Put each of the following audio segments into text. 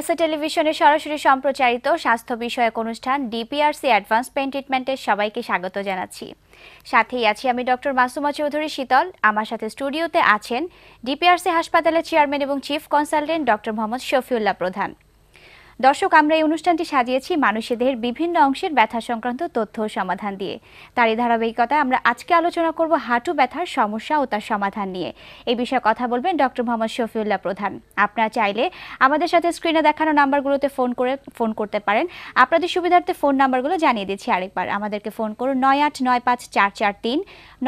SA টেলিভিশনে সরাসরি সম্প্রচারিত স্বাস্থ্য বিষয়ক অনুষ্ঠান ডিপিআরসি অ্যাডভান্স পেন ট্রিটমেন্টে সবাইকে স্বাগত জানাচ্ছি সাথেই আছি আমি ডক্টর মাসুমা চৌধুরী শীতল আমার সাথে স্টুডিওতে আছেন ডিপিআরসি হাসপাতালের চেয়ারম্যান এবং chief consultant doctor Mohammad Shafiullah প্রধান দর্শক আমরা এই অনুষ্ঠানটি সাজিয়েছি মানুষের দেহের বিভিন্ন অংশের ব্যথা সংক্রান্ত তথ্য সমাধান দিয়ে তারই ধারাবাহিকতায় আমরা আজকে আলোচনা করব হাঁটু ব্যথার সমস্যা ও তার সমাধান নিয়ে এই বিষয়ে কথা বলবেন ডক্টর মোহাম্মদ শফিউল্লাহ প্রধান আপনারা চাইলে আমাদের সাথে স্ক্রিনে দেখানো নাম্বারগুলোতে ফোন করে ফোন করতে পারেন আপনাদের সুবিধার্থে ফোন নাম্বারগুলো জানিয়ে দিচ্ছি আরেকবার আমাদেরকে ফোন করুন নয় আট নয় পাঁচ চার চার তিন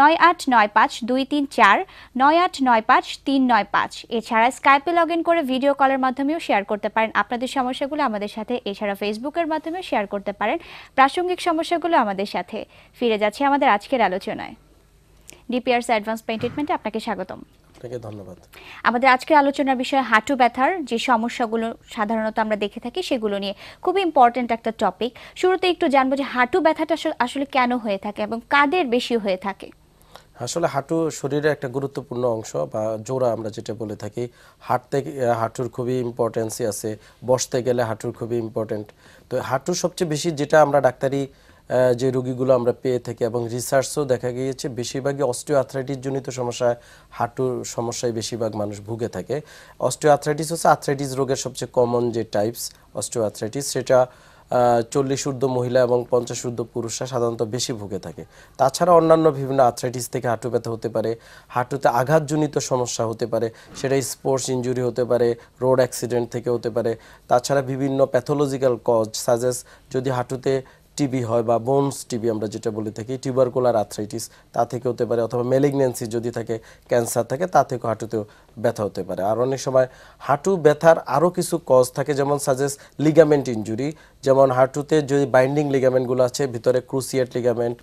নয় আট নয় পাঁচ দুই তিন চার নয় আট নয় পাঁচ তিন নয় পাঁচ এছাড়া স্কাইপে লগ ইন করে ভিডিও কলের মাধ্যমেও শেয়ার করতে পারেন আপনাদের সমস্যাগুলো আমাদের সাথে এছাড়া ফেসবুকের মাধ্যমে শেয়ার করতে পারেন প্রাসঙ্গিক সমস্যাগুলো আমাদের সাথে ফিরে যাচ্ছে আমাদের আজকের আলোচনায় ডিপিআরস অ্যাডভান্স পেইন্ট ট্রিটমেন্টে আপনাকে স্বাগতম আপনাকে ধন্যবাদ আমাদের আজকের আলোচনার বিষয় হাঁটু ব্যথার যে সমস্যাগুলো সাধারণত আমরা দেখে থাকি সেগুলো নিয়ে খুব ইম্পর্টেন্ট একটা টপিক শুরুতে একটু জানবো যে হাঁটু ব্যথাটা আসলে কেন হয়ে থাকে এবং কাদের বেশি হয়ে থাকে আসলে হাঁটু শরীরের একটা গুরুত্বপূর্ণ অংশ বা জোড়া আমরা যেটা বলে থাকি হাঁটতে হাঁটুর খুবই ইম্পর্টেন্সই আছে বসতে গেলে হাঁটুর খুবই ইম্পর্টেন্ট তো হাঁটু সবচেয়ে বেশি যেটা আমরা ডাক্তারি যে রুগীগুলো আমরা পেয়ে থাকি এবং রিসার্চও দেখা গিয়েছে বেশিরভাগই অস্টিওআথ্রাইটিস জনিত সমস্যা হাঁটুর সমস্যায় বেশিরভাগ মানুষ ভুগে থাকে অস্টিওআথ্রাইটিস হচ্ছে আথ্রাইটিস রোগের সবচেয়ে কমন যে টাইপস অস্টিওআথ্রাইটিস সেটা চল্লিশ ঊর্ধ্ব মহিলা এবং পঞ্চাশ ঊর্ধ্ব পুরুষরা সাধারণত বেশি ভুগে থাকে তাছাড়া অন্যান্য বিভিন্ন আর্থ্রাইটিস থেকে হাঁটু ব্যথা হতে পারে হাঁটুতে আঘাতজনিত সমস্যা হতে পারে সেটা স্পোর্টস ইঞ্জুরি হতে পারে রোড অ্যাক্সিডেন্ট থেকে হতে পারে তাছাড়া বিভিন্ন প্যাথোলজিক্যাল কজ সাজেস যদি হাঁটুতে টিবি হয় বা বোনস টিবি আমরা যেটা বলে থাকি টিউবারকুলার আর্থ্রাইটিস তা থেকে হতে পারে অথবা মেলিগনেন্সি যদি থাকে ক্যান্সার থাকে তা থেকেও হাঁটুতেও ব্যথা হতে পারে আর অনেক সময় হাঁটু ব্যথার আরও কিছু কজ থাকে যেমন সাজেস্ট লিগামেন্ট ইঞ্জুরি যেমন হাঁটুতে যদি বাইন্ডিং লিগামেন্টগুলো আছে ভিতরে ক্রুসিয়েট লিগামেন্ট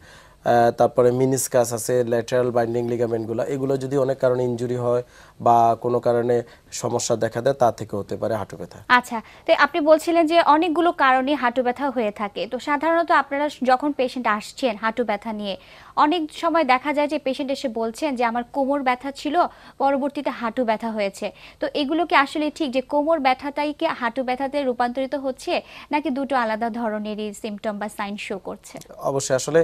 তারপরে মিনিসকাস আছে ল্যাটারাল বাইন্ডিং লিগামেন্টগুলো এগুলো যদি অনেক কারণে ইনজুরি হয় বা কোনো কারণে সমস্যা দেখা দেয় তা থেকে হতে পারে হাঁটু ব্যথা আচ্ছা তো আপনি বলছিলেন যে অনেকগুলো কারণে হাঁটু ব্যথা হয়ে থাকে তো সাধারণত আপনারা যখন পেশেন্ট আসছেন হাঁটু ব্যথা নিয়ে অনেক সময় দেখা যায় যে পেশেন্ট এসে বলছেন যে আমার কোমর ব্যথা ছিল পরবর্তীতে হাঁটু ব্যথা হয়েছে তো এগুলো কি আসলে ঠিক যে কোমর ব্যথাটাই কি হাঁটু ব্যথাতে রূপান্তরিত হচ্ছে নাকি দুটো আলাদা ধরনেরই সিমটম বা সাইন শো করছে অবশ্যই আসলে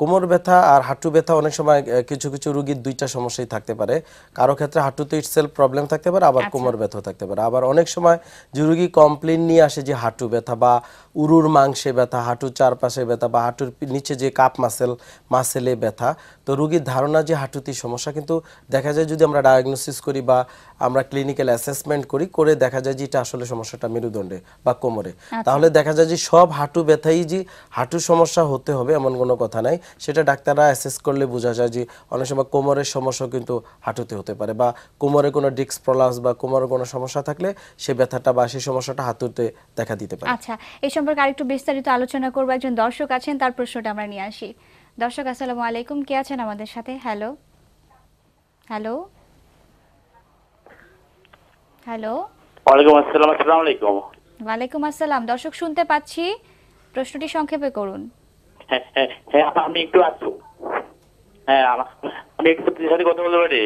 কোমর ব্যথা আর হাঁটু ব্যথা অনেক সময় কিছু কিছু রুগীর দুইটা সমস্যাই থাকতে পারে কারো ক্ষেত্রে হাঁটুতে ইটসেলফ প্রবলেম থাকতে পারে আবার আচ্ছা। কোমর ব্যথা থাকতে পারে আবার অনেক সময় যে রুগী কমপ্লেন নিয়ে আসে যে হাঁটু ব্যথা বা উরুর মাংসে ব্যথা হাঁটুর চারপাশে ব্যথা বা হাঁটুর নিচে যে কাপ মাসেল মাসেলে ব্যথা তো রুগীর ধারণা যে হাঁটুতি সমস্যা কিন্তু দেখা যায় যদি আমরা ডায়াগনোসিস করি বা আমরা ক্লিনিক্যাল অ্যাসেসমেন্ট করি করে দেখা যায় যে এটা আসলে সমস্যাটা মেরুদণ্ডে বা কোমরে আচ্ছা। তাহলে দেখা যায় যে সব হাঁটু ব্যথাই যে হাঁটু সমস্যা হতে হবে এমন কোনো কথা নাই সেটা ডাক্তাররা অ্যাসেস করলে বোঝা যায় যে অনেক সময় কোমরের সমস্যা কিন্তু হাঁটুতে হতে পারে বা কোমরে কোনো ডিস্ক প্রলাস বা কোমরের কোনো সমস্যা থাকলে সে ব্যথাটা বা সেই সমস্যাটা হাঁটুতে দেখা দিতে পারে আচ্ছা এই সম্পর্কে আরেকটু বিস্তারিত আলোচনা করব একজন দর্শক আছেন তার প্রশ্নটা আমরা নিয়ে আসি দর্শক আসসালামু আলাইকুম কে আছেন আমাদের সাথে হ্যালো হ্যালো হ্যালো ওয়ালাইকুম আসসালাম আসসালামু আলাইকুম ওয়ালাইকুম আসসালাম দর্শক শুনতে পাচ্ছি প্রশ্নটি সংক্ষেপে করুন হ্যাঁ হ্যাঁ, হ্যাঁ আমি একটু আছো হ্যাঁ আমি একটু সাথে কথা বলতে পারি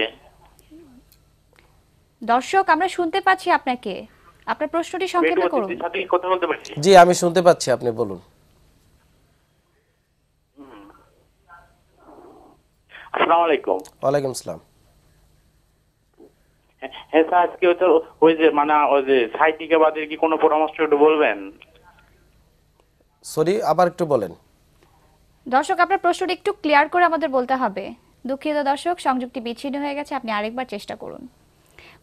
দর্শক আমরা শুনতে পাচ্ছি আপনাকে আপনার প্রশ্নটি সংক্ষেপে করুন জি আমি শুনতে পাচ্ছি আপনি বলুন আসসালামু আলাইকুম ওয়ালাইকুম আসসালাম হ্যাঁ, হ্যাঁ স্যার আজকে ওই যে মানে ওই যে সাহিত্যিকবাদের কি কোনো পরামর্শ একটু বলবেন সরি আবার একটু বলেন দর্শক আপনার প্রশ্নটি একটু ক্লিয়ার করে আমাদের বলতে হবে দুঃখিত দর্শক সংযুক্তি বিচ্ছিন্ন হয়ে গেছে আপনি আরেকবার চেষ্টা করুন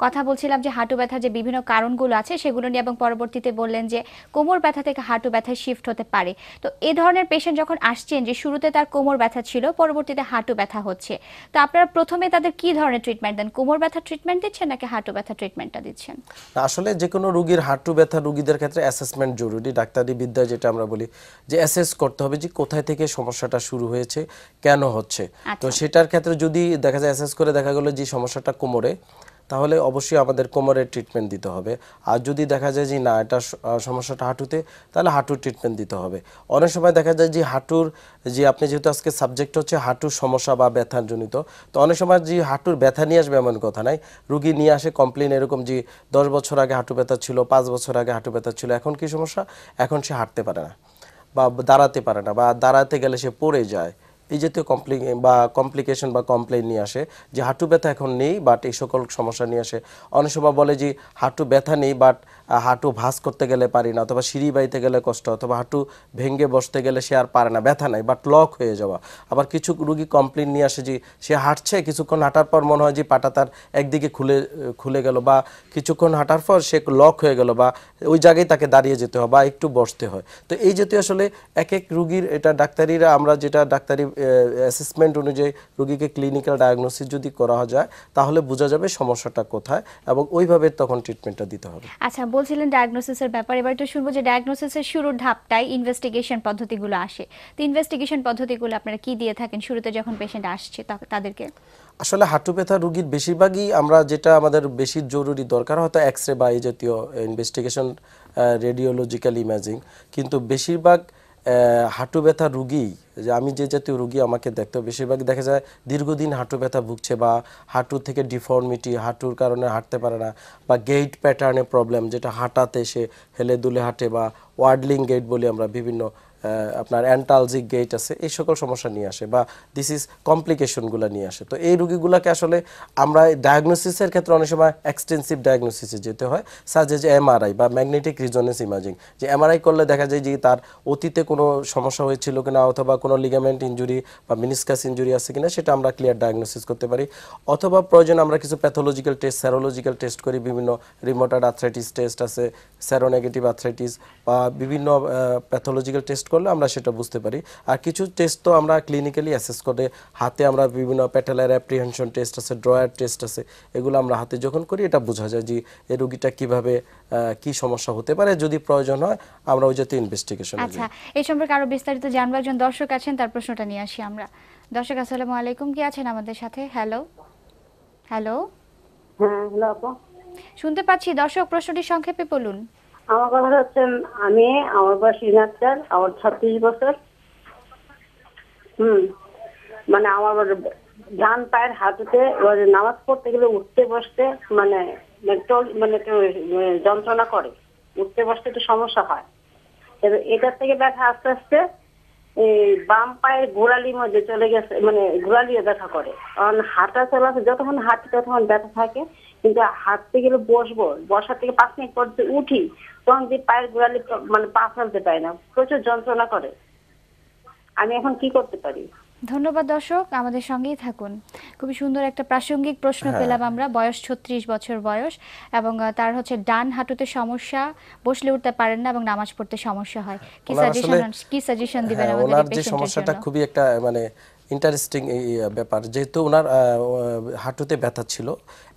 কথা বলছিলাম যে হাঁটু ব্যথা যে বিভিন্ন কারণগুলো আছে সেগুলো নিয়ে এবং পরবর্তীতে বললেন যে কোমর ব্যথা থেকে হাঁটু ব্যথায় শিফট হতে পারে তো এ ধরনের পেশেন্ট যখন আসছেন যে শুরুতে তার কোমর ব্যথা ছিল পরবর্তীতে হাঁটু ব্যথা হচ্ছে তো আপনারা প্রথমে তাদের কি ধরনের ট্রিটমেন্ট দেন কোমর ব্যথা ট্রিটমেন্ট দিচ্ছেন নাকি হাঁটু ব্যথা ট্রিটমেন্টটা দিচ্ছেন আসলে যে কোনো রোগীর হাঁটু ব্যথা রোগীদের ক্ষেত্রে অ্যাসেসমেন্ট জরুরি ডাক্তারি বিদ্যা যেটা আমরা বলি যে অ্যাসেস করতে হবে যে কোথায় থেকে সমস্যাটা শুরু হয়েছে কেন হচ্ছে তো আচ্ছা। সেটার ক্ষেত্রে যদি দেখা যায় অ্যাসেস করে দেখা গেল যে সমস্যাটা কোমরে তাহলে অবশ্যই আমাদের কোমরের ট্রিটমেন্ট দিতে হবে আর যদি দেখা যায় যে না এটা সমস্যাটা হাঁটুতে তাহলে হাঁটুর ট্রিটমেন্ট দিতে হবে অনেক সময় দেখা যায় যে হাঁটুর যে আপনি যেহেতু আজকে সাবজেক্ট হচ্ছে হাঁটুর সমস্যা বা ব্যথার জনিত তো অনেক সময় যে হাঁটুর ব্যথা নিয়ে আসবে এমন কথা নাই রুগী নিয়ে আসে কমপ্লেন এরকম যে দশ বছর আগে হাঁটু ব্যথা ছিল পাঁচ বছর আগে হাঁটু ব্যথা ছিল এখন কি সমস্যা এখন সে হাঁটতে পারে না বা দাঁড়াতে পারে না বা দাঁড়াতে গেলে সে পড়ে যায় এই জাতীয় কমপ্লি বা কমপ্লিকেশন বা কমপ্লেন নিয়ে আসে যে হাঁটু ব্যথা এখন নেই বাট এই সকল সমস্যা নিয়ে আসে অনেক সময় বলে যে হাঁটু ব্যথা নেই বাট হাঁটু ভাঁজ করতে গেলে পারি না অথবা সিঁড়ি বাইতে গেলে কষ্ট অথবা হাঁটু ভেঙে বসতে গেলে সে আর পারে না ব্যথা নাই বাট লক হয়ে যাওয়া আবার কিছু রুগী কমপ্লেন নিয়ে আসে যে সে হাঁটছে কিছুক্ষণ হাঁটার পর মনে হয় যে পাটা তার একদিকে খুলে খুলে গেল বা কিছুক্ষণ হাঁটার পর সে লক হয়ে গেল বা ওই জায়গায় তাকে দাঁড়িয়ে যেতে হয় বা একটু বসতে হয় তো এই জাতীয় আসলে এক এক রুগীর এটা ডাক্তারিরা আমরা যেটা ডাক্তারি অ্যাসেসমেন্ট অনুযায়ী রুগীকে ক্লিনিক্যাল ডায়াগনোসিস যদি করা যায় তাহলে বোঝা যাবে সমস্যাটা কোথায় এবং ওইভাবে তখন ট্রিটমেন্টটা দিতে হবে আচ্ছা বলছিলেন ডায়াগনোসিসের ব্যাপারে এবার একটু শুনবো যে ডায়াগনোসিসের শুরুর ধাপটাই ইনভেস্টিগেশন পদ্ধতিগুলো আসে তো ইনভেস্টিগেশন পদ্ধতিগুলো আপনারা কি দিয়ে থাকেন শুরুতে যখন পেশেন্ট আসছে তাদেরকে আসলে হাঁটু ব্যথা রোগীর বেশিরভাগই আমরা যেটা আমাদের বেশি জরুরি দরকার হয়তো এক্স রে বা এই জাতীয় ইনভেস্টিগেশন রেডিওলজিক্যাল ইমেজিং কিন্তু বেশিরভাগ হাঁটু ব্যথা রুগী যে আমি যে জাতীয় রুগী আমাকে দেখতে বেশিরভাগ দেখা যায় দীর্ঘদিন হাঁটু ব্যথা ভুগছে বা হাঁটু থেকে ডিফর্মিটি হাঁটুর কারণে হাঁটতে পারে না বা গেইট প্যাটার্নে প্রবলেম যেটা হাঁটাতে সে হেলে দুলে হাঁটে বা ওয়ার্ডলিং গেট বলি আমরা বিভিন্ন আপনার অ্যান্টালজিক গেট আছে এই সকল সমস্যা নিয়ে আসে বা দিস ইজ কমপ্লিকেশনগুলো নিয়ে আসে তো এই রুগীগুলোকে আসলে আমরা ডায়াগনোসিসের ক্ষেত্রে অনেক সময় এক্সটেন্সিভ ডায়াগনোসিসে যেতে হয় সাজ যে এমআরআই বা ম্যাগনেটিক রিজনেন্স ইমাজিং যে এমআরআই করলে দেখা যায় যে তার অতীতে কোনো সমস্যা হয়েছিল কিনা অথবা কোনো লিগামেন্ট ইঞ্জুরি বা মিনিসকাস ইঞ্জুরি আছে কিনা সেটা আমরা ক্লিয়ার ডায়াগনোসিস করতে পারি অথবা প্রয়োজন আমরা কিছু প্যাথোলজিক্যাল টেস্ট স্যারোলজিক্যাল টেস্ট করি বিভিন্ন রিমোটাড আর্থ্রাইটিস টেস্ট আছে স্যারোনেগেটিভ আর্থ্রাইটিস বা বিভিন্ন প্যাথোলজিক্যাল টেস্ট করলে আমরা সেটা বুঝতে পারি আর কিছু টেস্ট তো আমরা ক্লিনিক্যালি অ্যাসেস করে হাতে আমরা বিভিন্ন প্যাটালার অ্যাপ্রিহেনশন টেস্ট আছে ড্রয়ার টেস্ট আছে এগুলো আমরা হাতে যখন করি এটা বোঝা যায় যে এই রুগীটা কিভাবে কি সমস্যা হতে পারে যদি প্রয়োজন হয় আমরা ওই জাতীয় ইনভেস্টিগেশন আচ্ছা এই সম্পর্কে আরো বিস্তারিত জানবো একজন দর্শক আছেন তার প্রশ্নটা নিয়ে আসি আমরা দর্শক আসসালামু আলাইকুম কি আছেন আমাদের সাথে হ্যালো হ্যালো হ্যাঁ হ্যালো আপা শুনতে পাচ্ছি দর্শক প্রশ্নটি সংক্ষেপে বলুন আমার কথা হচ্ছে আমি আমার বয়স ইনাচার আমার ছত্রিশ বছর হুম মানে আমার ডান পায়ের হাতুতে এবার নামাজ পড়তে গেলে উঠতে বসতে মানে মানে একটু মানে যন্ত্রণা করে উঠতে বসতে একটু সমস্যা হয় এবার এটার থেকে ব্যথা আস্তে আস্তে এই বাম পায়ের গোড়ালির মধ্যে চলে গেছে মানে গোড়ালিও ব্যথা করে কারণ হাঁটা চলাতে যতক্ষণ হাঁটি ততক্ষণ ব্যথা থাকে কিন্তু হাঁটতে গেলে বসবো বসার থেকে পাঁচ মিনিট পর যে উঠি তখন যে পায়ের গোড়ালি মানে পা ফেলতে পারি না প্রচুর যন্ত্রণা করে আমি এখন কি করতে পারি ধন্যবাদ দর্শক আমাদের সঙ্গেই থাকুন খুবই সুন্দর একটা প্রাসঙ্গিক প্রশ্ন হ্যাঁ। পেলাম আমরা বয়স ছত্রিশ বছর বয়স এবং তার হচ্ছে ডান হাঁটুতে সমস্যা বসলে উঠতে পারেন না এবং নামাজ পড়তে সমস্যা হয় কি সাজেশন কি সাজেশন হ্যাঁ, দিবেন আমাদের যে সমস্যাটা খুবই একটা মানে ইন্টারেস্টিং এই ব্যাপার যেহেতু ওনার হাঁটুতে ব্যথা ছিল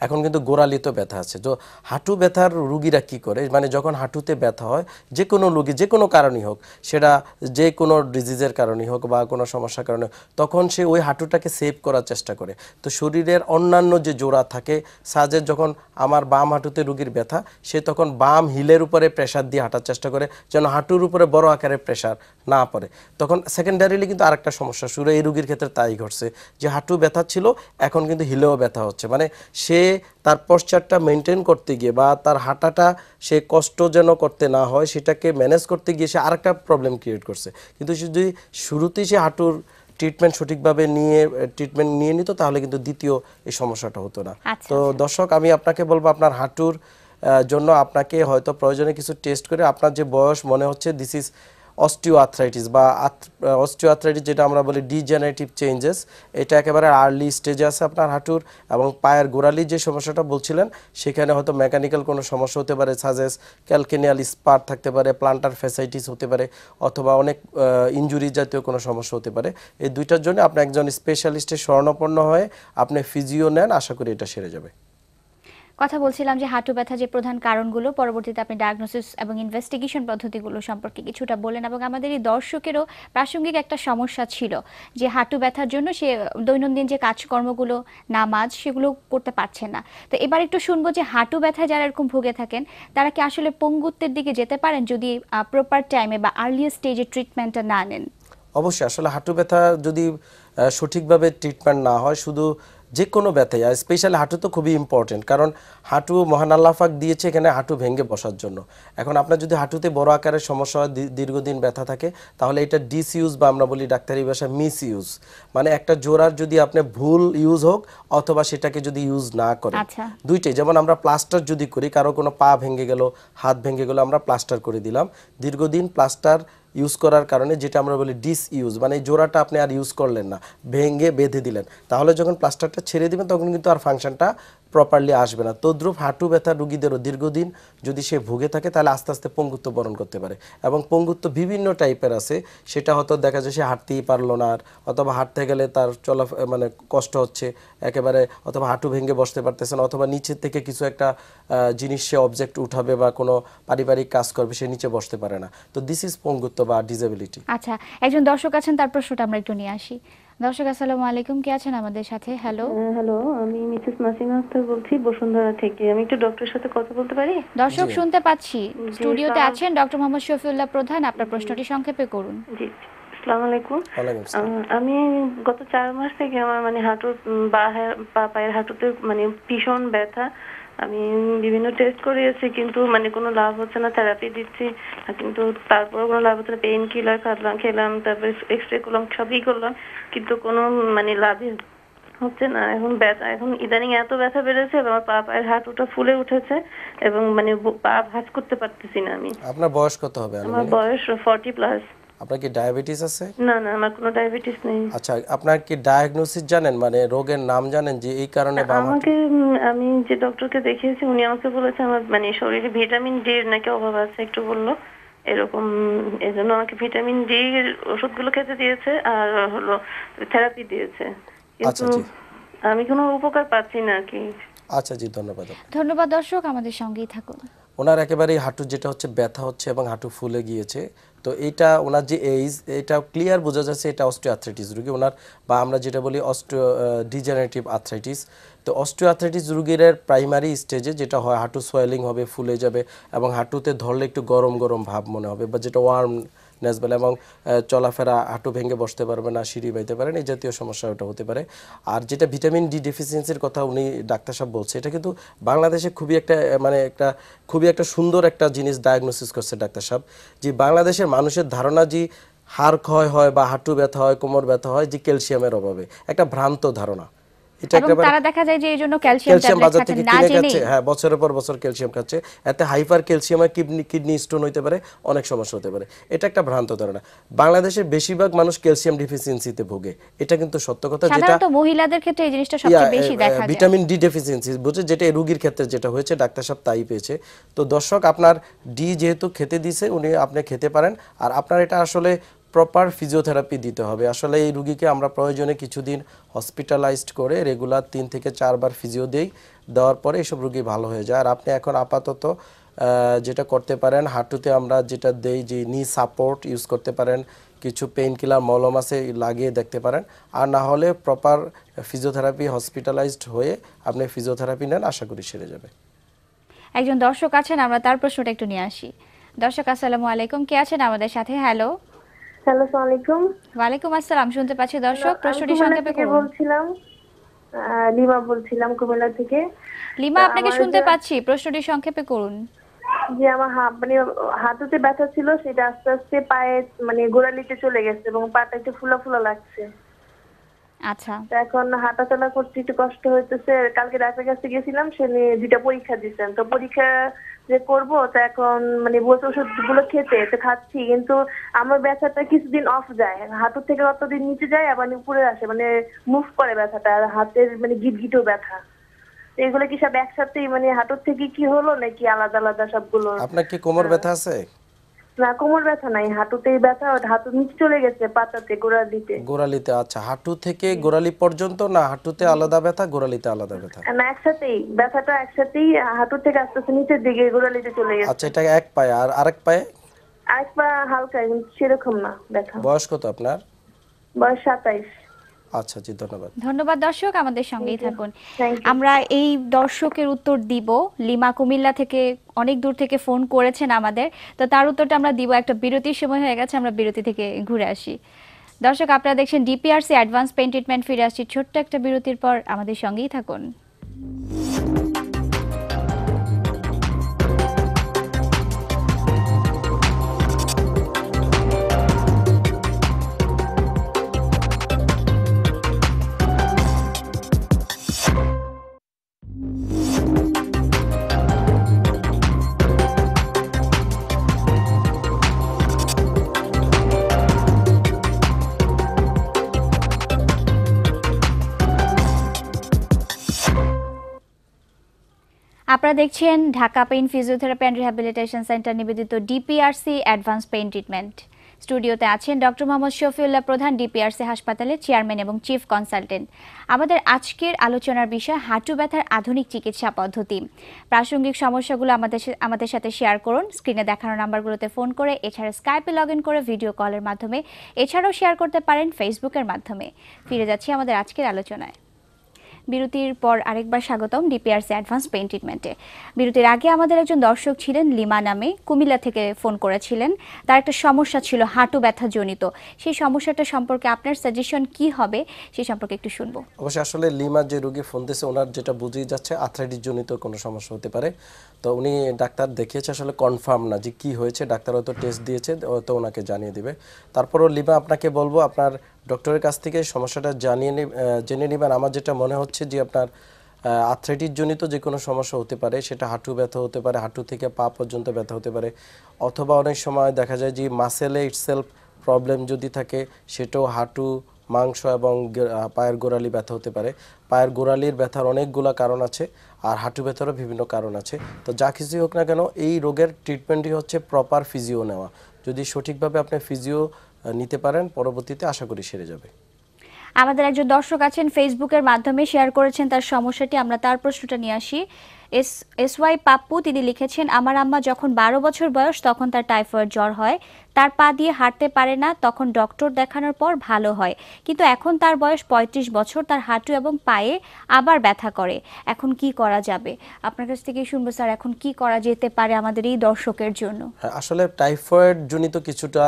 এখন কিন্তু তো ব্যথা আছে তো হাঁটু ব্যথার রুগীরা কি করে মানে যখন হাঁটুতে ব্যথা হয় যে কোনো রুগী যে কোনো কারণেই হোক সেটা যে কোনো ডিজিজের কারণেই হোক বা কোনো সমস্যার কারণে তখন সে ওই হাঁটুটাকে সেভ করার চেষ্টা করে তো শরীরের অন্যান্য যে জোড়া থাকে সাজের যখন আমার বাম হাঁটুতে রুগীর ব্যথা সে তখন বাম হিলের উপরে প্রেশার দিয়ে হাঁটার চেষ্টা করে যেন হাঁটুর উপরে বড় আকারে প্রেশার না পড়ে তখন সেকেন্ডারিলি কিন্তু আরেকটা সমস্যা শুরু এই রুগীর ক্ষেত্রে তাই ঘটছে যে হাঁটু ব্যথা ছিল এখন কিন্তু হিলেও ব্যথা হচ্ছে মানে সে তার পশ্চারটা মেনটেন করতে গিয়ে বা তার হাঁটাটা সে কষ্ট যেন করতে না হয় সেটাকে ম্যানেজ করতে গিয়ে সে আরেকটা প্রবলেম ক্রিয়েট করছে কিন্তু সে যদি শুরুতেই সে হাঁটুর ট্রিটমেন্ট সঠিকভাবে নিয়ে ট্রিটমেন্ট নিয়ে নিত তাহলে কিন্তু দ্বিতীয় এই সমস্যাটা হতো না আচ্ছা, তো আচ্ছা। দর্শক আমি আপনাকে বলবো আপনার হাঁটুর জন্য আপনাকে হয়তো প্রয়োজনে কিছু টেস্ট করে আপনার যে বয়স মনে হচ্ছে দিস ইজ অস্টিওআথ্রাইটিস বা অস্টিও যেটা আমরা বলি ডিজেনারেটিভ চেঞ্জেস এটা একেবারে আর্লি স্টেজে আছে আপনার হাঁটুর এবং পায়ের গোড়ালির যে সমস্যাটা বলছিলেন সেখানে হয়তো মেকানিক্যাল কোনো সমস্যা হতে পারে সাজেস ক্যালকেনিয়াল স্পার থাকতে পারে প্লান্টার ফ্যাসাইটিস হতে পারে অথবা অনেক ইঞ্জুরি জাতীয় কোনো সমস্যা হতে পারে এই দুইটার জন্য আপনি একজন স্পেশালিস্টের স্বর্ণপন্ন হয়ে আপনি ফিজিও নেন আশা করি এটা সেরে যাবে কথা বলছিলাম যে হাঁটু ব্যথা যে প্রধান কারণগুলো পরবর্তীতে আপনি ডায়াগনোসিস এবং ইনভেস্টিগেশন পদ্ধতিগুলো সম্পর্কে কিছুটা বলেন এবং আমাদের এই দর্শকেরও প্রাসঙ্গিক একটা সমস্যা ছিল যে হাঁটু ব্যথার জন্য সে দৈনন্দিন যে কাজকর্মগুলো নামাজ সেগুলো করতে পারছে না তো এবার একটু শুনবো যে হাঁটু ব্যথায় যারা এরকম ভুগে থাকেন তারা কি আসলে পঙ্গুত্বের দিকে যেতে পারেন যদি প্রপার টাইমে বা আর্লিয়ার স্টেজে ট্রিটমেন্টটা না নেন অবশ্যই আসলে হাঁটু ব্যথা যদি সঠিকভাবে ট্রিটমেন্ট না হয় শুধু যে কোনো ব্যথায় আর স্পেশালি হাঁটু তো খুবই ইম্পর্টেন্ট কারণ হাঁটু মহান দিয়েছে এখানে হাঁটু ভেঙে বসার জন্য এখন আপনার যদি হাঁটুতে বড় আকারের সমস্যা হয় দীর্ঘদিন ব্যথা থাকে তাহলে এটা ডিসইউজ বা আমরা বলি ডাক্তারি ভাষা মিস ইউজ মানে একটা জোড়ার যদি আপনি ভুল ইউজ হোক অথবা সেটাকে যদি ইউজ না করে আচ্ছা। দুইটাই যেমন আমরা প্লাস্টার যদি করি কারো কোনো পা ভেঙে গেল হাত ভেঙে গেল আমরা প্লাস্টার করে দিলাম দীর্ঘদিন প্লাস্টার ইউজ করার কারণে যেটা আমরা বলি ডিসইউজ মানে এই জোড়াটা আপনি আর ইউজ করলেন না ভেঙে বেঁধে দিলেন তাহলে যখন প্লাস্টারটা ছেড়ে দিবেন তখন কিন্তু আর ফাংশনটা প্রপারলি আসবে না তদ্রুপ হাঁটু ব্যথা রুগীদেরও দীর্ঘদিন যদি সে ভুগে থাকে তাহলে আস্তে আস্তে পঙ্গুত্ব বরণ করতে পারে এবং পঙ্গুত্ব বিভিন্ন টাইপের আছে সেটা হয়তো দেখা যায় সে হাঁটতেই পারলো না আর অথবা হাঁটতে গেলে তার চলা মানে কষ্ট হচ্ছে একেবারে অথবা হাঁটু ভেঙে বসতে পারতেছে না অথবা নিচের থেকে কিছু একটা জিনিস সে অবজেক্ট উঠাবে বা কোনো পারিবারিক কাজ করবে সে নিচে বসতে পারে না তো দিস ইজ পঙ্গুত্ব বা ডিসেবিলিটি আচ্ছা একজন দর্শক আছেন তার প্রশ্নটা আমরা একটু নিয়ে আসি দর্শক আসসালামু আলাইকুম কে আছেন আমাদের সাথে হ্যালো হ্যালো আমি মিসেস নাসিমা আক্তার বলছি বসুন্ধরা থেকে আমি একটু ডক্টরের সাথে কথা বলতে পারি দর্শক শুনতে পাচ্ছি স্টুডিওতে আছেন ডক্টর মোহাম্মদ শফিউল্লাহ প্রধান আপনার প্রশ্নটি সংক্ষেপে করুন জি আসসালামু আলাইকুম আমি গত চার মাস থেকে আমার মানে হাঁটুর হ্যাঁ, বা পায়ের হাঁটুতে মানে ভীষণ ব্যথা আমি বিভিন্ন টেস্ট করিয়েছি কিন্তু মানে কোনো লাভ হচ্ছে না থেরাপি দিচ্ছি কিন্তু তারপরে কোনো লাভ হচ্ছে না পেইন কিলার খাদলাম খেলাম তারপর এক্সরে করলাম সবই করলাম কিন্তু কোনো মানে লাভই হচ্ছে না এখন ব্যথা এখন ইদানিং এত ব্যথা বেড়েছে আমার পা পায়ের ওটা ফুলে উঠেছে এবং মানে পা ভাঁজ করতে পারতেছি না আমি আপনার বয়স কত হবে আমার বয়স ফর্টি প্লাস আপনার কি ডায়াবেটিস আছে না না আমার কোনো ডায়াবেটিস নেই আচ্ছা আপনার কি ডায়াগনোসিস জানেন মানে রোগের নাম জানেন যে এই কারণে বা আমাকে আমি যে ডক্টরকে দেখিয়েছি উনি আমাকে বলেছে আমার মানে শরীরে ভিটামিন ডি এর নাকি অভাব আছে একটু বললো এরকম এজন্য আমাকে ভিটামিন ডি এর ওষুধগুলো খেতে দিয়েছে আর হলো থেরাপি দিয়েছে কিন্তু আচ্ছা, আমি কোনো উপকার পাচ্ছি না কি আচ্ছা জি ধন্যবাদ ধন্যবাদ দর্শক আমাদের সঙ্গেই থাকুন ওনার একেবারেই হাঁটু যেটা হচ্ছে ব্যথা হচ্ছে এবং হাঁটু ফুলে গিয়েছে তো এটা ওনার যে এইজ এটা ক্লিয়ার বোঝা যাচ্ছে এটা অস্ট্রিও আর্থ্রাইটিস রুগী ওনার বা আমরা যেটা বলি অস্ট্রিও ডিজেনারেটিভ আর্থ্রাইটিস তো অস্ট্রিও আর্থ্রাইটিস প্রাইমারি স্টেজে যেটা হয় হাঁটু সোয়েলিং হবে ফুলে যাবে এবং হাঁটুতে ধরলে একটু গরম গরম ভাব মনে হবে বা যেটা ওয়ার্ম ন্যাসবেলা এবং চলাফেরা হাঁটু ভেঙে বসতে পারবে না সিঁড়ি বাইতে পারেন এই জাতীয় সমস্যা ওটা হতে পারে আর যেটা ভিটামিন ডি ডেফিসিয়েন্সির কথা উনি ডাক্তার সাহেব বলছে এটা কিন্তু বাংলাদেশে খুবই একটা মানে একটা খুবই একটা সুন্দর একটা জিনিস ডায়াগনোসিস করছে ডাক্তার সাহেব যে বাংলাদেশের মানুষের ধারণা যে হাড় ক্ষয় হয় বা হাঁটু ব্যথা হয় কোমর ব্যথা হয় যে ক্যালসিয়ামের অভাবে একটা ভ্রান্ত ধারণা হ্যাঁ, ভোগে এটা কিন্তু সত্য কথা যেটা ভিটামিন ডি ডেফিসিয়েন্সি বুঝে যেটা রুগীর ক্ষেত্রে যেটা হয়েছে ডাক্তার সাহেব তাই পেয়েছে তো দর্শক আপনার ডি যেহেতু খেতে দিছে উনি আপনি খেতে পারেন আর আপনার এটা আসলে প্রপার ফিজিওথেরাপি দিতে হবে আসলে এই রুগীকে আমরা প্রয়োজনে কিছুদিন হসপিটালাইজড করে রেগুলার তিন থেকে চারবার ফিজিও দিই দেওয়ার পরে এসব রুগী ভালো হয়ে যায় আর আপনি এখন আপাতত যেটা করতে পারেন হাঁটুতে আমরা যেটা দেই যে নি সাপোর্ট ইউজ করতে পারেন কিছু পেইন কিলার মলম আছে লাগিয়ে দেখতে পারেন আর না হলে প্রপার ফিজিওথেরাপি হসপিটালাইজড হয়ে আপনি ফিজিওথেরাপি নেন আশা করি সেরে যাবে একজন দর্শক আছেন আমরা তার প্রশ্নটা একটু নিয়ে আসি দর্শক আসসালামু আলাইকুম কে আছেন আমাদের সাথে হ্যালো আসসালামু আলাইকুম ওয়ালাইকুম আসসালাম শুনতে পাচ্ছি দর্শক প্রশ্নটি সংক্ষেপে বলছিলাম লিমা বলছিলাম কুমিল্লা থেকে লিমা আপনাকে শুনতে পাচ্ছি প্রশ্নটি সংক্ষেপে করুন যে আমার মানে হাঁটুতে ব্যথা ছিল সেটা আস্তে আস্তে পায়ে মানে গোড়ালিতে চলে গেছে এবং পাটা একটু ফুলা ফুলা লাগছে আচ্ছা এখন চলা করতে একটু কষ্ট হইতেছে কালকে ডাক্তার কাছে গেছিলাম সে দুইটা পরীক্ষা দিচ্ছেন তো পরীক্ষা যে করব তো এখন মানে ওষুধ ওষুধগুলো খেতে তো খাচ্ছি কিন্তু আমার ব্যথাটা কিছুদিন অফ যায় হাঁটুর থেকে অতদিন নিচে যায় আবার উপরে আসে মানে মুভ করে ব্যথাটা আর হাতের মানে গিটগিটও ব্যথা এগুলো কি সব একসাথেই মানে হাঁটুর থেকে কি হলো নাকি আলাদা আলাদা সবগুলো আপনার কি কোমর হ্যাঁ। ব্যথা আছে না কোমর ব্যথা নাই হাঁটুতেই ব্যথা হাঁটু নিচে চলে গেছে পাতাতে গোড়ালিতে গোড়ালিতে আচ্ছা হাঁটু থেকে গোড়ালি পর্যন্ত না হাঁটুতে আলাদা ব্যথা গোড়ালিতে আলাদা ব্যথা না একসাথেই ব্যথাটা একসাথেই হাঁটু থেকে আস্তে আস্তে নিচের দিকে গোড়ালিতে চলে গেছে আচ্ছা এটা এক পায়ে আর আরেক পায়ে আরেক পা হালকা সেরকম না ব্যথা বয়স কত আপনার বয়স সাতাইশ আচ্ছা জি ধন্যবাদ ধন্যবাদ দর্শক আমাদের সঙ্গেই থাকুন আমরা এই দর্শকের উত্তর দিব লিমা কুমিল্লা থেকে অনেক দূর থেকে ফোন করেছেন আমাদের তো তার উত্তরটা আমরা দিব একটা বিরতির সময় হয়ে গেছে আমরা বিরতি থেকে ঘুরে আসি দর্শক আপনারা দেখছেন ডিপিআরসি অ্যাডভান্স পেইন্ট ট্রিটমেন্ট ফিরে আসছি ছোট্ট একটা বিরতির পর আমাদের সঙ্গেই থাকুন আপনারা দেখছেন Dhaka pain physiotherapy and rehabilitation centre নিবেদিত ডিপিআরসি অ্যাডভান্স পেইন ট্রিটমেন্ট স্টুডিওতে আছেন ডক্টর মোহাম্মদ শফিউল্লাহ প্রধান ডিপিআরসি হাসপাতালের চেয়ারম্যান এবং চিফ কনসালটেন্ট আমাদের আজকের আলোচনার বিষয় হাঁটু ব্যথার আধুনিক চিকিৎসা পদ্ধতি প্রাসঙ্গিক সমস্যাগুলো আমাদের আমাদের সাথে শেয়ার করুন স্ক্রিনে দেখানো নাম্বারগুলোতে ফোন করে এছাড়া স্কাইপে লগ ইন করে ভিডিও কলের মাধ্যমে এছাড়াও শেয়ার করতে পারেন ফেসবুকের মাধ্যমে ফিরে যাচ্ছি আমাদের আজকের আলোচনায় বিরতির পর আরেকবার স্বাগতম ডিপিআরসি অ্যাডভান্স পেইন্ট ট্রিটমেন্টে বিরতির আগে আমাদের একজন দর্শক ছিলেন লিমা নামে কুমিল্লা থেকে ফোন করেছিলেন তার একটা সমস্যা ছিল হাঁটু ব্যথা জনিত সেই সমস্যাটা সম্পর্কে আপনার সাজেশন কি হবে সেই সম্পর্কে একটু শুনবো অবশ্যই আসলে লিমা যে রোগী ফোন দিয়েছে ওনার যেটা বুঝিয়ে যাচ্ছে আর্থ্রাইটিস জনিত কোনো সমস্যা হতে পারে তো উনি ডাক্তার দেখিয়েছে আসলে কনফার্ম না যে কি হয়েছে ডাক্তার হয়তো টেস্ট দিয়েছে হয়তো ওনাকে জানিয়ে দিবে তারপরও লিমা আপনাকে বলবো আপনার ডক্টরের কাছ থেকে সমস্যাটা জানিয়ে জেনে নেবেন আমার যেটা মনে হচ্ছে যে আপনার জনিত যে কোনো সমস্যা হতে পারে সেটা হাঁটু ব্যথা হতে পারে হাঁটু থেকে পা পর্যন্ত ব্যথা হতে পারে অথবা অনেক সময় দেখা যায় যে মাসেলে ইটসেলফ প্রবলেম যদি থাকে সেটাও হাঁটু মাংস এবং পায়ের গোড়ালি ব্যথা হতে পারে পায়ের গোড়ালির ব্যথার অনেকগুলো কারণ আছে আর হাঁটু ব্যথারও বিভিন্ন কারণ আছে তো যা কিছুই হোক না কেন এই রোগের ট্রিটমেন্টই হচ্ছে প্রপার ফিজিও নেওয়া যদি সঠিকভাবে আপনি ফিজিও নিতে পারেন পরবর্তীতে আশা করি সেরে যাবে আমাদের একজন দর্শক আছেন ফেসবুকের মাধ্যমে শেয়ার করেছেন তার সমস্যাটি আমরা তার প্রশ্নটা নিয়ে আসি এস এস ওয়াই পাপ্পু তিনি লিখেছেন আমার আম্মা যখন বারো বছর বয়স তখন তার টাইফয়েড জ্বর হয় তার পা দিয়ে হাঁটতে পারে না তখন ডক্টর দেখানোর পর ভালো হয় কিন্তু এখন তার বয়স ৩৫ বছর তার হাঁটু এবং পায়ে আবার ব্যথা করে এখন কি করা যাবে আপনার কাছ থেকে শুনবো স্যার এখন কি করা যেতে পারে আমাদের এই দর্শকের জন্য হ্যাঁ, আসলে টাইফয়েড জনিত কিছুটা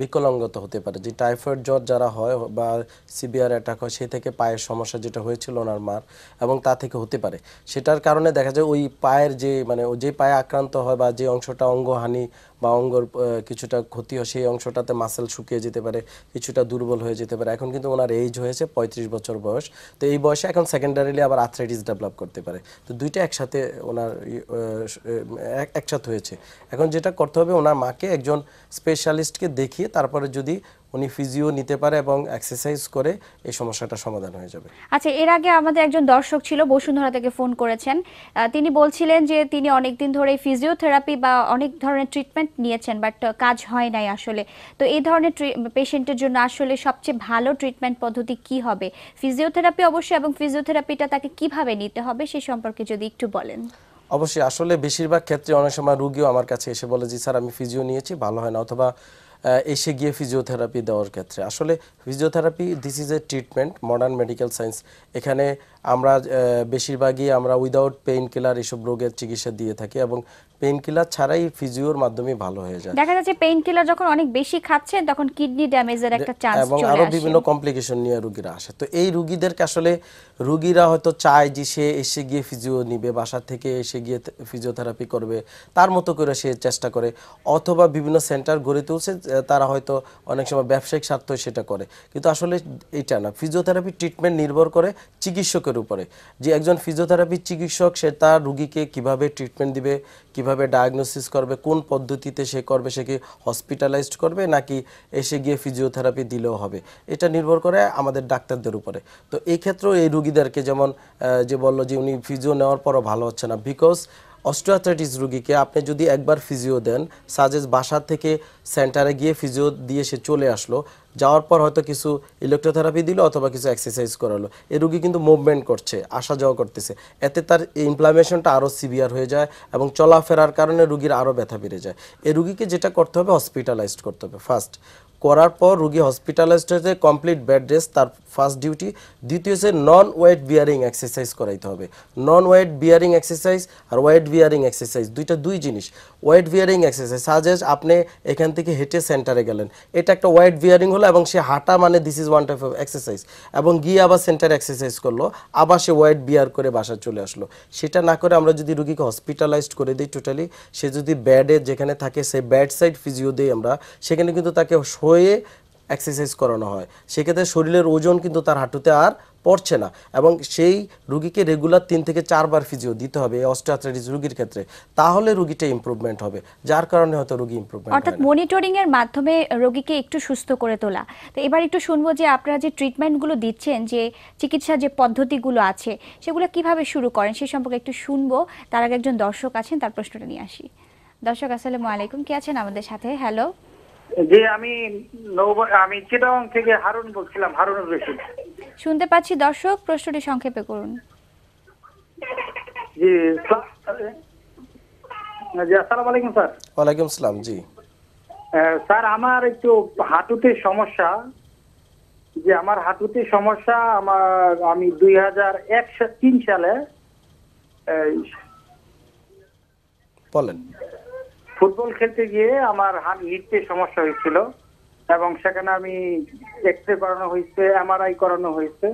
বিকলাঙ্গত হতে পারে যে টাইফয়েড জ্বর যারা হয় বা সিভিয়ার অ্যাটাক হয় সে থেকে পায়ের সমস্যা যেটা হয়েছিল ওনার মার এবং তা থেকে হতে পারে সেটার কারণে দেখা যায় ওই পায়ের যে মানে যে পায়ে আক্রান্ত হয় বা যে অংশটা অঙ্গহানি বা অঙ্গর কিছুটা ক্ষতি হয় সেই অংশটাতে মাসেল শুকিয়ে যেতে পারে কিছুটা দুর্বল হয়ে যেতে পারে এখন কিন্তু ওনার এজ হয়েছে পঁয়ত্রিশ বছর বয়স তো এই বয়সে এখন সেকেন্ডারিলি আবার আর্থ্রাইটিস ডেভেলপ করতে পারে তো দুইটা একসাথে ওনার একসাথে হয়েছে এখন যেটা করতে হবে ওনার মাকে একজন স্পেশালিস্টকে দেখিয়ে তারপরে যদি উনি ফিজিও নিতে পারে এবং এক্সারসাইজ করে এই সমস্যাটা সমাধান হয়ে যাবে আচ্ছা এর আগে আমাদের একজন দর্শক ছিল বসুন্ধরা থেকে ফোন করেছেন তিনি বলছিলেন যে তিনি অনেকদিন ধরে ফিজিওথেরাপি বা অনেক ধরনের ট্রিটমেন্ট নিয়েছেন বাট কাজ হয় নাই আসলে তো এই ধরনের পেশেন্টের জন্য আসলে সবচেয়ে ভালো ট্রিটমেন্ট পদ্ধতি কি হবে ফিজিওথেরাপি অবশ্যই এবং ফিজিওথেরাপিটা তাকে কিভাবে নিতে হবে সে সম্পর্কে যদি একটু বলেন অবশ্যই আসলে বেশিরভাগ ক্ষেত্রে অনেক সময় রুগীও আমার কাছে এসে বলে যে স্যার আমি ফিজিও নিয়েছি ভালো হয় না অথবা এসে গিয়ে ফিজিওথেরাপি দেওয়ার ক্ষেত্রে আসলে physiotherapy this is a treatment modern medical science এখানে আমরা বেশিরভাগই আমরা উইদাউট পেইন কিলার এসব রোগের চিকিৎসা দিয়ে থাকি এবং পেইন কিলার ছাড়াই ফিজিওর মাধ্যমে ভালো হয়ে যায় দেখা যাচ্ছে পেইন কিলার যখন অনেক বেশি খাচ্ছে তখন কিডনি ড্যামেজের একটা চান্স চলে আসে এবং আরো বিভিন্ন কমপ্লিকেশন নিয়ে রোগীরা আসে তো এই রোগীদেরকে আসলে রোগীরা হয়তো চায় যে সে এসে গিয়ে ফিজিও নিবে বাসা থেকে এসে গিয়ে ফিজিওথেরাপি করবে তার মতো করে সে চেষ্টা করে অথবা বিভিন্ন সেন্টার গড়ে তুলছে তারা হয়তো অনেক সময় ব্যবসায়িক স্বার্থ সেটা করে কিন্তু আসলে এটা না ফিজিওথেরাপি ট্রিটমেন্ট নির্ভর করে চিকিৎসকের চিকিৎসকের উপরে যে একজন ফিজিওথেরাপি চিকিৎসক সে তার রুগীকে কিভাবে ট্রিটমেন্ট দিবে কিভাবে ডায়াগনোসিস করবে কোন পদ্ধতিতে সে করবে সে কি হসপিটালাইজড করবে নাকি এসে গিয়ে ফিজিওথেরাপি দিলেও হবে এটা নির্ভর করে আমাদের ডাক্তারদের উপরে তো এই ক্ষেত্রে এই রুগীদেরকে যেমন যে বলল যে উনি ফিজিও নেওয়ার পরও ভালো হচ্ছে না বিকজ অস্ট্রিয়াথাইটিস রুগীকে আপনি যদি একবার ফিজিও দেন সাজেস বাসা থেকে সেন্টারে গিয়ে ফিজিও দিয়ে সে চলে আসলো যাওয়ার পর হয়তো কিছু ইলেকট্রোথেরাপি দিল অথবা কিছু এক্সারসাইজ করালো এই রুগী কিন্তু মুভমেন্ট করছে আসা যাওয়া করতেছে এতে তার ইনফ্লামেশনটা আরও সিভিয়ার হয়ে যায় এবং চলাফেরার কারণে রুগীর আরও ব্যথা বেড়ে যায় এই রুগীকে যেটা করতে হবে হসপিটালাইজড করতে হবে ফার্স্ট করার পর রুগী হসপিটালাইজড হয়েছে কমপ্লিট বেড রেস্ট তার ফার্স্ট ডিউটি দ্বিতীয় হচ্ছে নন ওয়েট বিয়ারিং এক্সারসাইজ করাইতে হবে নন ওয়েট বিয়ারিং এক্সারসাইজ আর ওয়েট বিয়ারিং এক্সারসাইজ দুইটা দুই জিনিস ওয়েট বিয়ারিং এক্সারসাইজ সাজেস আপনি এখান থেকে হেঁটে সেন্টারে গেলেন এটা একটা ওয়েট বিয়ারিং হলো এবং সে হাঁটা মানে this is one type of exercise এবং গিয়ে আবার সেন্টারে এক্সারসাইজ করলো আবার সে ওয়েট বিয়ার করে বাসা চলে আসলো সেটা না করে আমরা যদি রুগীকে হসপিটালাইজড করে দিই টোটালি সে যদি ব্যাডে যেখানে থাকে সে ব্যাড সাইড ফিজিও দিই আমরা সেখানে কিন্তু তাকে হয়ে এক্সারসাইজ করানো হয় সেক্ষেত্রে শরীরের ওজন কিন্তু তার হাঁটুতে আর পড়ছে না এবং সেই রুগীকে রেগুলার তিন থেকে চারবার ফিজিও দিতে হবে এই অস্টিওআর্থ্রাইটিস রুগীর ক্ষেত্রে তাহলে রুগীটা ইমপ্রুভমেন্ট হবে যার কারণে হয়তো রুগী ইমপ্রুভমেন্ট অর্থাৎ মনিটরিং এর মাধ্যমে রোগীকে একটু সুস্থ করে তোলা তো এবার একটু শুনবো যে আপনারা যে ট্রিটমেন্টগুলো দিচ্ছেন যে চিকিৎসা যে পদ্ধতিগুলো আছে সেগুলো কিভাবে শুরু করেন সে সম্পর্কে একটু শুনবো তার আগে একজন দর্শক আছেন তার প্রশ্নটা নিয়ে আসি দর্শক আসসালামু আলাইকুম কি আছেন আমাদের সাথে হ্যালো জি আমি আমি চিটাং থেকে হারুন বলছিলাম হারুনুর রশিদ শুনতে পাচ্ছি দর্শক প্রশ্নটি সংক্ষেপে করুন জি জি আসসালামু আলাইকুম স্যার ওয়ালাইকুম আসসালাম জি স্যার আমার একটু হাঁটুতে সমস্যা যে আমার হাঁটুতে সমস্যা আমার আমি দুই হাজার এক তিন সালে বলেন ফুটবল খেলতে গিয়ে আমার হাত হিটতে সমস্যা হয়েছিল এবং সেখানে আমি এক্স রে করানো হয়েছে এমআরআই করানো হয়েছে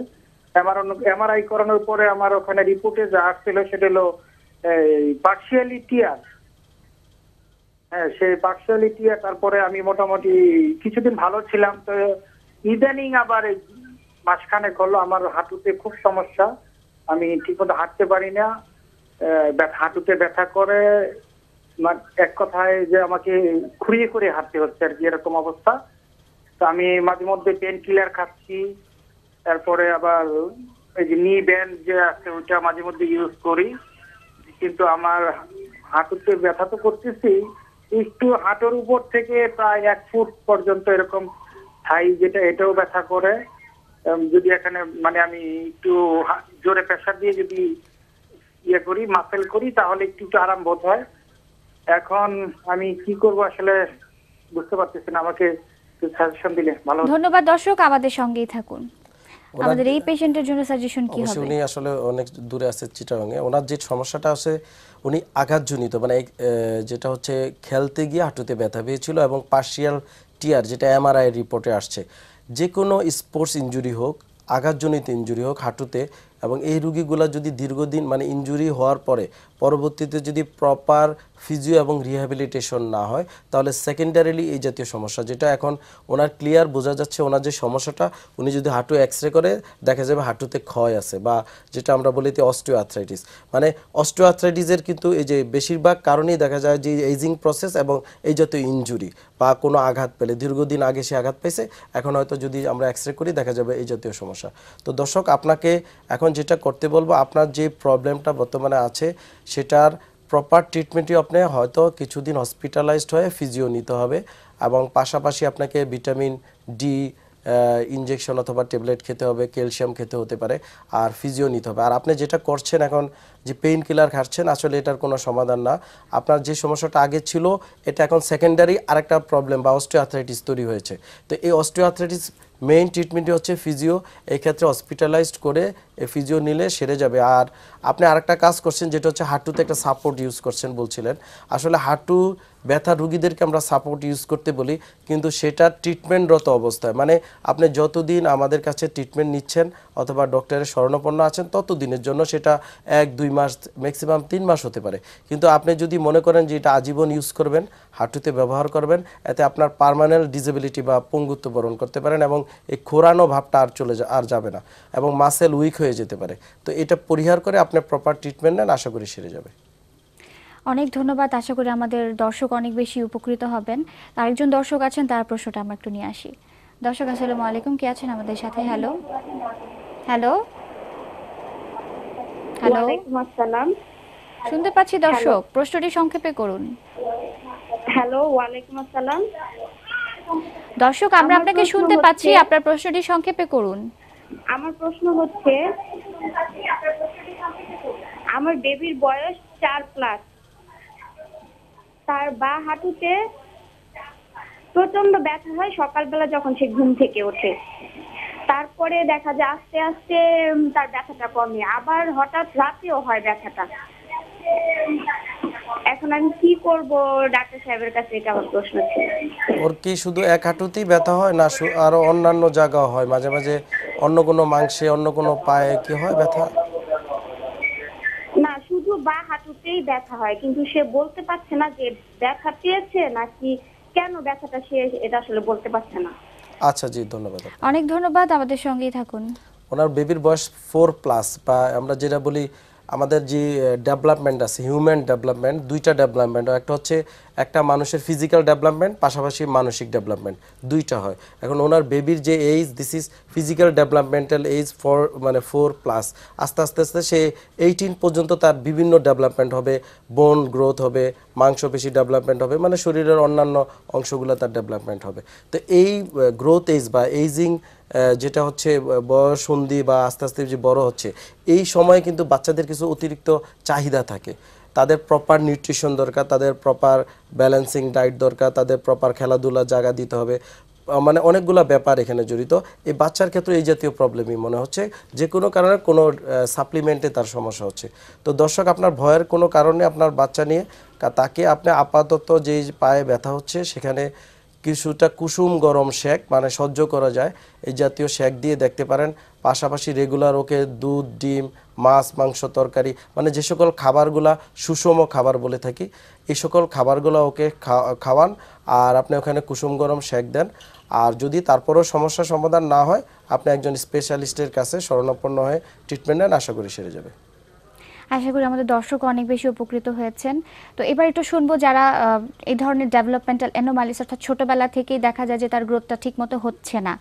এমআরআই করানোর পরে আমার ওখানে রিপোর্টে যা আসছিল সেটা হলো পার্সিয়ালি টিয়ার হ্যাঁ সে পার্সিয়ালি টিয়ার তারপরে আমি মোটামুটি কিছুদিন ভালো ছিলাম তো ইদানিং আবার মাঝখানে করলো আমার হাঁটুতে খুব সমস্যা আমি ঠিকমতো হাঁটতে পারি না হাঁটুতে ব্যথা করে এক কথায় যে আমাকে খুঁড়িয়ে করে হাঁটতে হচ্ছে আর কি এরকম অবস্থা তো আমি মাঝে মধ্যে পেন কিলার খাচ্ছি তারপরে আবার এই যে নি ব্যান্ড যে আছে ওইটা মাঝে মধ্যে ইউজ করি কিন্তু আমার হাঁটুতে ব্যথা তো করতেছি একটু হাঁটুর উপর থেকে প্রায় এক ফুট পর্যন্ত এরকম ঠাই যেটা এটাও ব্যথা করে যদি এখানে মানে আমি একটু জোরে প্রেশার দিয়ে যদি ইয়ে করি মাসেল করি তাহলে একটু একটু আরাম বোধ হয় এখন আমি কি করব আসলে বুঝতে পারতেছি না আমাকে সাজেশন দিলে ভালো ধন্যবাদ দর্শক আমাদের সঙ্গেই থাকুন আমাদের এই পেশেন্টের জন্য সাজেশন কি হবে উনি আসলে অনেক দূরে আছে চিটাগাং এ ওনার যে সমস্যাটা আছে উনি আঘাতজনিত মানে যেটা হচ্ছে খেলতে গিয়ে হাঁটুতে ব্যথা পেয়েছিল এবং পার্শিয়াল টিয়ার যেটা এমআরআই রিপোর্টে আসছে যে কোনো স্পোর্টস ইনজুরি হোক আঘাতজনিত ইনজুরি হোক হাঁটুতে এবং এই রুগীগুলা যদি দীর্ঘদিন মানে ইনজুরি হওয়ার পরে পরবর্তীতে যদি প্রপার ফিজিও এবং রিহ্যাবিলিটেশন না হয় তাহলে সেকেন্ডারিলি এই জাতীয় সমস্যা যেটা এখন ওনার ক্লিয়ার বোঝা যাচ্ছে ওনার যে সমস্যাটা উনি যদি হাঁটু এক্স রে করে দেখা যাবে হাঁটুতে ক্ষয় আছে বা যেটা আমরা বলি অস্টিও আর্থ্রাইটিস মানে অস্টিও কিন্তু এই যে বেশিরভাগ কারণেই দেখা যায় যে এজিং প্রসেস এবং এই জাতীয় ইঞ্জুরি বা কোনো আঘাত পেলে দীর্ঘদিন আগে সে আঘাত পেয়েছে এখন হয়তো যদি আমরা এক্স রে করি দেখা যাবে এই জাতীয় সমস্যা তো দর্শক আপনাকে এখন যেটা করতে বলবো আপনার যে প্রবলেমটা বর্তমানে আছে সেটার প্রপার ট্রিটমেন্টই আপনি হয়তো কিছুদিন হসপিটালাইজড হয়ে ফিজিও নিতে হবে এবং পাশাপাশি আপনাকে ভিটামিন ডি ইনজেকশন অথবা ট্যাবলেট খেতে হবে ক্যালসিয়াম খেতে হতে পারে আর ফিজিও নিতে হবে আর আপনি যেটা করছেন এখন যে পেইন কিলার খাচ্ছেন আসলে এটার কোনো সমাধান না আপনার যে সমস্যাটা আগে ছিল এটা এখন সেকেন্ডারি আরেকটা প্রবলেম বা অস্টিওআথ্রাইটিস তৈরি হয়েছে তো এই অস্টিওআথ্রাইটিস মেইন ট্রিটমেন্টই হচ্ছে ফিজিও এক্ষেত্রে হসপিটালাইজড করে ফিজিও নিলে সেরে যাবে আর আপনি আরেকটা কাজ করছেন যেটা হচ্ছে হাঁটুতে একটা সাপোর্ট ইউজ করছেন বলছিলেন আসলে হাঁটু ব্যথা রুগীদেরকে আমরা সাপোর্ট ইউজ করতে বলি কিন্তু সেটা ট্রিটমেন্টরত অবস্থায় মানে আপনি যতদিন আমাদের কাছে ট্রিটমেন্ট নিচ্ছেন অথবা ডক্টরের স্বর্ণপন্ন আছেন ততদিনের জন্য সেটা এক দুই মাস ম্যাক্সিমাম তিন মাস হতে পারে কিন্তু আপনি যদি মনে করেন যে এটা আজীবন ইউজ করবেন হাঁটুতে ব্যবহার করবেন এতে আপনার পারমানেন্ট ডিসেবিলিটি বা পঙ্গুত্ব বরণ করতে পারেন এবং এই খোরানো ভাবটা আর চলে আর যাবে না এবং মাসেল উইক হয়ে যেতে পারে তো এটা পরিহার করে আপনি প্রপার ট্রিটমেন্ট নেন আশা করি সেরে যাবে অনেক ধন্যবাদ আশা করি আমাদের দর্শক অনেক বেশি উপকৃত হবেন আরেকজন দর্শক আছেন তার প্রশ্নটা আমরা একটু নিয়ে আসি দর্শক আসসালামু আলাইকুম কে আছেন আমাদের সাথে হ্যালো হ্যালো হ্যালো আসসালাম শুনতে পাচ্ছি দর্শক প্রশ্নটি সংক্ষেপে করুন হ্যালো ওয়ালাইকুম আসসালাম দর্শক আমরা আপনাকে শুনতে পাচ্ছি আপনার প্রশ্নটি সংক্ষেপে করুন আমার প্রশ্ন হচ্ছে আমার বেবির বয়স চার প্লাস তার বা হাঁটুতে প্রচন্ড ব্যথা হয় সকালবেলা যখন সে ঘুম থেকে ওঠে তারপরে দেখা যায় আস্তে আস্তে তার ব্যথাটা কমে আবার হঠাৎ রাতেও হয় ব্যথাটা এখন আমি কি করব ডাক্তার সাহেবের কাছে এটা আমার প্রশ্ন ছিল ওর কি শুধু এক হাঁটুতেই ব্যথা হয় না আরো অন্যান্য জায়গাও হয় মাঝে মাঝে অন্য কোনো মাংসে অন্য কোনো পায়ে কি হয় ব্যথা হাঁটু বা হাঁটুতেই ব্যথা হয় কিন্তু সে বলতে পারছে না যে ব্যথা পেয়েছে নাকি কেন ব্যথাটা সে এটা আসলে বলতে পারছে না আচ্ছা জি ধন্যবাদ অনেক ধন্যবাদ আমাদের সঙ্গেই থাকুন ওনার বেবির বয়স ফোর প্লাস বা আমরা যেটা বলি আমাদের যে ডেভেলপমেন্ট আছে হিউম্যান ডেভেলপমেন্ট দুইটা ডেভেলপমেন্ট একটা হচ্ছে একটা মানুষের ফিজিক্যাল ডেভেলপমেন্ট পাশাপাশি মানসিক ডেভেলপমেন্ট দুইটা হয় এখন ওনার বেবির যে age this is physical developmental age four মানে ফোর প্লাস আস্তে আস্তে আস্তে সে এইটিন পর্যন্ত তার বিভিন্ন ডেভেলপমেন্ট হবে বোন গ্রোথ হবে মাংসপেশি ডেভেলপমেন্ট হবে মানে শরীরের অন্যান্য অংশগুলো তার ডেভেলপমেন্ট হবে তো এই গ্রোথ এইজ বা এইজিং যেটা হচ্ছে বয়সন্ধি বা আস্তে আস্তে যে বড় হচ্ছে এই সময়ে কিন্তু বাচ্চাদের কিছু অতিরিক্ত চাহিদা থাকে তাদের প্রপার নিউট্রিশন দরকার তাদের প্রপার ব্যালেন্সিং ডায়েট দরকার তাদের প্রপার খেলাধুলা জায়গা দিতে হবে মানে অনেকগুলো ব্যাপার এখানে জড়িত এই বাচ্চার ক্ষেত্রে এই জাতীয় প্রবলেমই মনে হচ্ছে যে কোনো কারণে কোনো সাপ্লিমেন্টে তার সমস্যা হচ্ছে তো দর্শক আপনার ভয়ের কোনো কারণে আপনার বাচ্চা নিয়ে তাকে আপনি আপাতত যেই পায়ে ব্যথা হচ্ছে সেখানে কিছুটা কুসুম গরম শেক মানে সহ্য করা যায় এই জাতীয় শেক দিয়ে দেখতে পারেন পাশাপাশি রেগুলার ওকে দুধ ডিম মাছ মাংস তরকারি মানে যে সকল খাবারগুলা সুষম খাবার বলে থাকি এই সকল খাবারগুলো ওকে খাওয়ান আর আপনি ওখানে কুসুম গরম শেক দেন আর যদি তারপরেও সমস্যা সমাধান না হয় আপনি একজন স্পেশালিস্টের কাছে স্মরণাপন্ন হয়ে ট্রিটমেন্ট নেন আশা করি সেরে যাবে আশা করি আমাদের দর্শক অনেক বেশি উপকৃত হয়েছেন তো এবার একটু শুনবো যারা এই ধরনের ডেভেলপমেন্টাল অ্যানোমালিস অর্থাৎ ছোটবেলা থেকেই দেখা যায় যে তার গ্রোথটা ঠিকমতো হচ্ছে না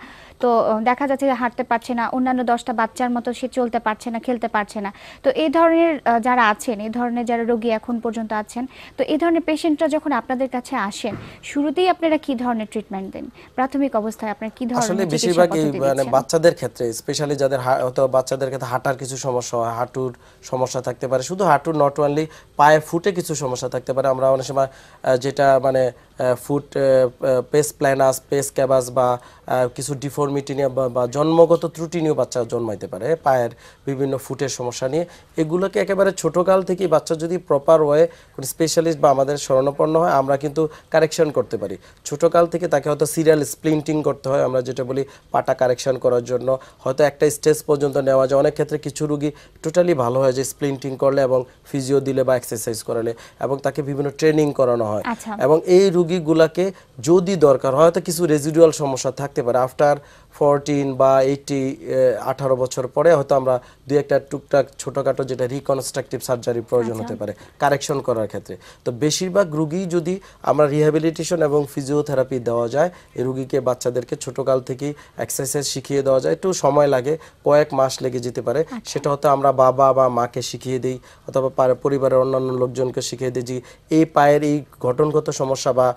তো দেখা যাচ্ছে যে হাঁটতে পারছে না অন্যান্য দশটা বাচ্চার মতো সে চলতে পারছে না খেলতে পারছে না তো এই ধরনের যারা আছেন এই ধরনের যারা রোগী এখন পর্যন্ত আছেন তো এই ধরনের পেশেন্টরা যখন আপনাদের কাছে আসেন শুরুতেই আপনারা কি ধরনের ট্রিটমেন্ট দেন প্রাথমিক অবস্থায় আপনারা কি ধরনের আসলে বেশিরভাগ মানে বাচ্চাদের ক্ষেত্রে স্পেশালি যাদের হয়তো বাচ্চাদের ক্ষেত্রে হাঁটার কিছু সমস্যা হয় হাঁটুর সমস্যা থাকতে পারে শুধু হাঁটুর নট অনলি পায়ে ফুটে কিছু সমস্যা থাকতে পারে আমরা অনেক সময় যেটা মানে foot pes planus pes cavus বা কিছু ডিফর্মিটি নিয়ে বা জন্মগত ত্রুটি নিয়েও বাচ্চা জন্মাইতে পারে পায়ের বিভিন্ন ফুটের সমস্যা নিয়ে এগুলোকে একেবারে ছোটোকাল থেকেই বাচ্চা যদি প্রপার ওয়ে কোনো স্পেশালিস্ট বা আমাদের শরণাপন্ন হয় আমরা কিন্তু কারেকশন করতে পারি ছোটোকাল থেকে তাকে হয়তো সিরিয়াল স্প্লিন্টিং করতে হয় আমরা যেটা বলি পাটা কারেকশন করার জন্য হয়তো একটা স্টেজ পর্যন্ত নেওয়া যায় অনেক ক্ষেত্রে কিছু রুগী টোটালি ভালো হয় যে স্প্লিন্টিং করলে এবং ফিজিও দিলে বা এক্সারসাইজ করালে এবং তাকে বিভিন্ন ট্রেনিং করানো হয় আচ্ছা। এবং এই রুগী রুগীগুলাকে যদি দরকার হয়তো কিছু রেজিডুয়াল সমস্যা থাকতে পারে আফটার ফোরটিন বা এইটি আঠারো বছর পরে হয়তো আমরা দু একটা টুকটাক ছোটোখাটো যেটা রিকনস্ট্রাকটিভ সার্জারি প্রয়োজন আচ্ছা। হতে পারে কারেকশন করার ক্ষেত্রে তো বেশিরভাগ রুগী যদি আমরা রিহ্যাবিলিটেশন এবং ফিজিওথেরাপি দেওয়া যায় এই রুগীকে বাচ্চাদেরকে ছোটোকাল থেকেই এক্সারসাইজ শিখিয়ে দেওয়া যায় একটু সময় লাগে কয়েক মাস লেগে যেতে পারে আচ্ছা। সেটা হয়তো আমরা বাবা বা মাকে শিখিয়ে দিই অথবা পরিবারের অন্যান্য লোকজনকে শিখিয়ে দিই যে এই পায়ের এই ঘটনগত সমস্যা বা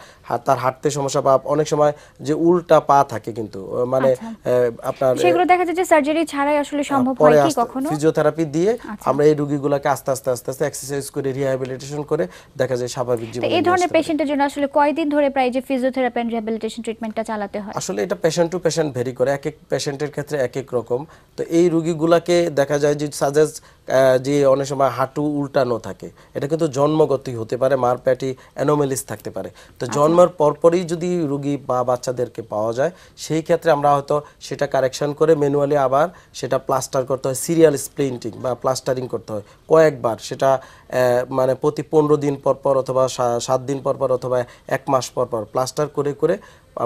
তার হাঁটতে সমস্যা বা অনেক সময় যে উল্টা পা থাকে কিন্তু মানে আচ্ছা। আপনার সেগুলো দেখা যে সার্জারি ছাড়াই আসলে হ্যাঁ, সম্ভব হয় কি কখনো ফিজিওথেরাপি দিয়ে আচ্ছা। আমরা এই রোগীগুলোকে আস্তে আস্তে আস্তে আস্তে এক্সারসাইজ করে রিহ্যাবিলিটেশন করে দেখা যায় স্বাভাবিক জীবন এই ধরনের জন্য আসলে কয়দিন ধরে প্রায় যে ফিজিওথেরাপি এন্ড রিহ্যাবিলিটেশন ট্রিটমেন্টটা চালাতে হয় আসলে এটা টু ভেরি করে এক এক ক্ষেত্রে এক এক রকম তো এই রোগীগুলোকে দেখা যায় যে সাজেস্ট যে অনেক সময় হাঁটু উল্টানো থাকে এটা কিন্তু জন্মগতই হতে পারে মারপ্যাটি অ্যানোমেলিস থাকতে পারে তো আচ্ছা। জন্মের পরপরই যদি রুগী বা বাচ্চাদেরকে পাওয়া যায় সেই ক্ষেত্রে আমরা হয়তো হতো সেটা কারেকশান করে ম্যানুয়ালি আবার সেটা প্লাস্টার করতে হয় সিরিয়াল স্প্লিন্টিং বা প্লাস্টারিং করতে হয় কয়েকবার সেটা মানে প্রতি পনেরো দিন পর পর অথবা সাত দিন পর পর অথবা এক মাস পর পর প্লাস্টার করে করে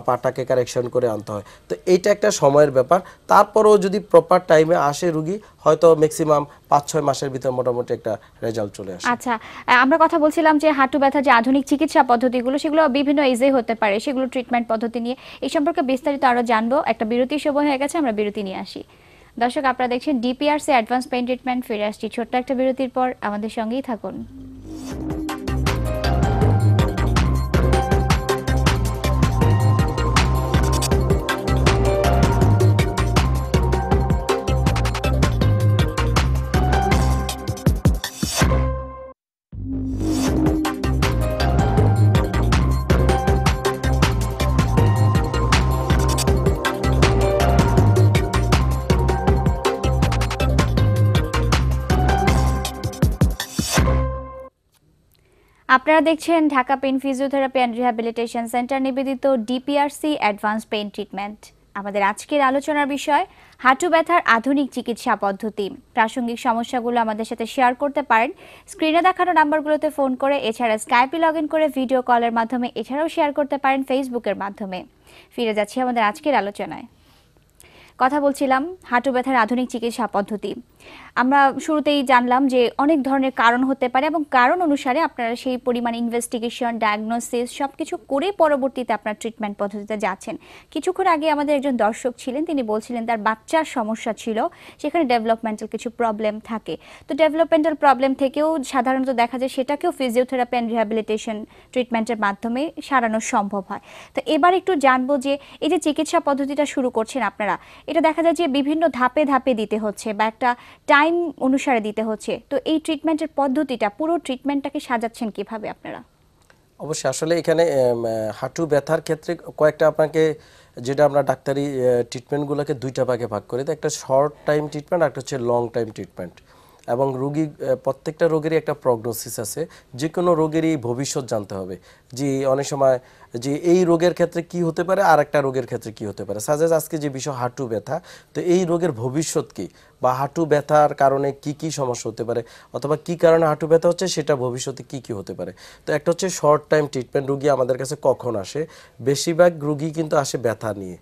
পাটাকে কারেকশন করে আনতে হয় তো এইটা একটা সময়ের ব্যাপার তারপরেও যদি প্রপার টাইমে আসে রুগী হয়তো ম্যাক্সিমাম পাঁচ ছয় মাসের ভিতর মোটামুটি একটা রেজাল্ট চলে আসে আচ্ছা আমরা কথা বলছিলাম যে হাঁটু ব্যথা যে আধুনিক চিকিৎসা পদ্ধতিগুলো সেগুলো বিভিন্ন এজে হতে পারে সেগুলো ট্রিটমেন্ট পদ্ধতি নিয়ে এই সম্পর্কে বিস্তারিত আরও জানবো একটা বিরতি সময় হয়ে গেছে আমরা বিরতি নিয়ে আসি দর্শক আপনারা দেখছেন ডিপিআরসি অ্যাডভান্স পেন ট্রিটমেন্ট ফিরে আসছি ছোট্ট একটা বিরতির পর আমাদের সঙ্গেই থাকুন আপনারা দেখছেন Dhaka pain physiotherapy and rehabilitation centre নিবেদিত ডিপিআরসি অ্যাডভান্স পেন ট্রিটমেন্ট আমাদের আজকের আলোচনার বিষয় হাঁটু ব্যথার আধুনিক চিকিৎসা পদ্ধতি প্রাসঙ্গিক সমস্যাগুলো আমাদের সাথে শেয়ার করতে পারেন স্ক্রিনে দেখানো নাম্বারগুলোতে ফোন করে এছাড়া স্কাইপে লগ করে ভিডিও কলের মাধ্যমে এছাড়াও শেয়ার করতে পারেন ফেসবুকের মাধ্যমে ফিরে যাচ্ছি আমাদের আজকের আলোচনায় কথা বলছিলাম হাঁটু ব্যথার আধুনিক চিকিৎসা পদ্ধতি আমরা শুরুতেই জানলাম যে অনেক ধরনের কারণ হতে পারে এবং কারণ অনুসারে আপনারা সেই পরিমাণ ইনভেস্টিগেশন ডায়াগনোসিস সব কিছু করে পরবর্তীতে আপনার ট্রিটমেন্ট পদ্ধতিতে যাচ্ছেন কিছুক্ষণ আগে আমাদের একজন দর্শক ছিলেন তিনি বলছিলেন তার বাচ্চার সমস্যা ছিল সেখানে ডেভেলপমেন্টাল কিছু প্রবলেম থাকে তো ডেভেলপমেন্টাল প্রবলেম থেকেও সাধারণত দেখা যায় সেটাকেও ফিজিওথেরাপি অ্যান্ড রিহ্যাবিলিটেশন ট্রিটমেন্টের মাধ্যমে সারানো সম্ভব হয় তো এবার একটু জানবো যে এই যে চিকিৎসা পদ্ধতিটা শুরু করছেন আপনারা এটা দেখা যায় যে বিভিন্ন ধাপে ধাপে দিতে হচ্ছে বা একটা টাইম অনুসারে দিতে হচ্ছে তো এই ট্রিটমেন্টের পদ্ধতিটা পুরো ট্রিটমেন্টটাকে সাজাচ্ছেন কিভাবে আপনারা অবশ্যই আসলে এখানে হাঁটু ব্যথার ক্ষেত্রে কয়েকটা আপনাকে যেটা আমরা ডাক্তারি ট্রিটমেন্টগুলোকে দুইটা ভাগে ভাগ করি একটা শর্ট টাইম ট্রিটমেন্ট একটা হচ্ছে লং টাইম ট্রিটমেন্ট এবং রোগী প্রত্যেকটা রোগেরই একটা প্রগনোসিস আছে যে কোনো রোগেরই ভবিষ্যৎ জানতে হবে যে অনেক সময় যে এই রোগের ক্ষেত্রে কি হতে পারে আর একটা রোগের ক্ষেত্রে কি হতে পারে সাজেস আজকে যে বিষয় হাঁটু ব্যথা তো এই রোগের ভবিষ্যৎ কি বা হাঁটু ব্যথার কারণে কি কি সমস্যা হতে পারে অথবা কি কারণে হাঁটু ব্যথা হচ্ছে সেটা ভবিষ্যতে কি কি হতে পারে তো একটা হচ্ছে শর্ট টাইম ট্রিটমেন্ট রুগী আমাদের কাছে কখন আসে বেশিরভাগ রুগী কিন্তু আসে ব্যথা নিয়ে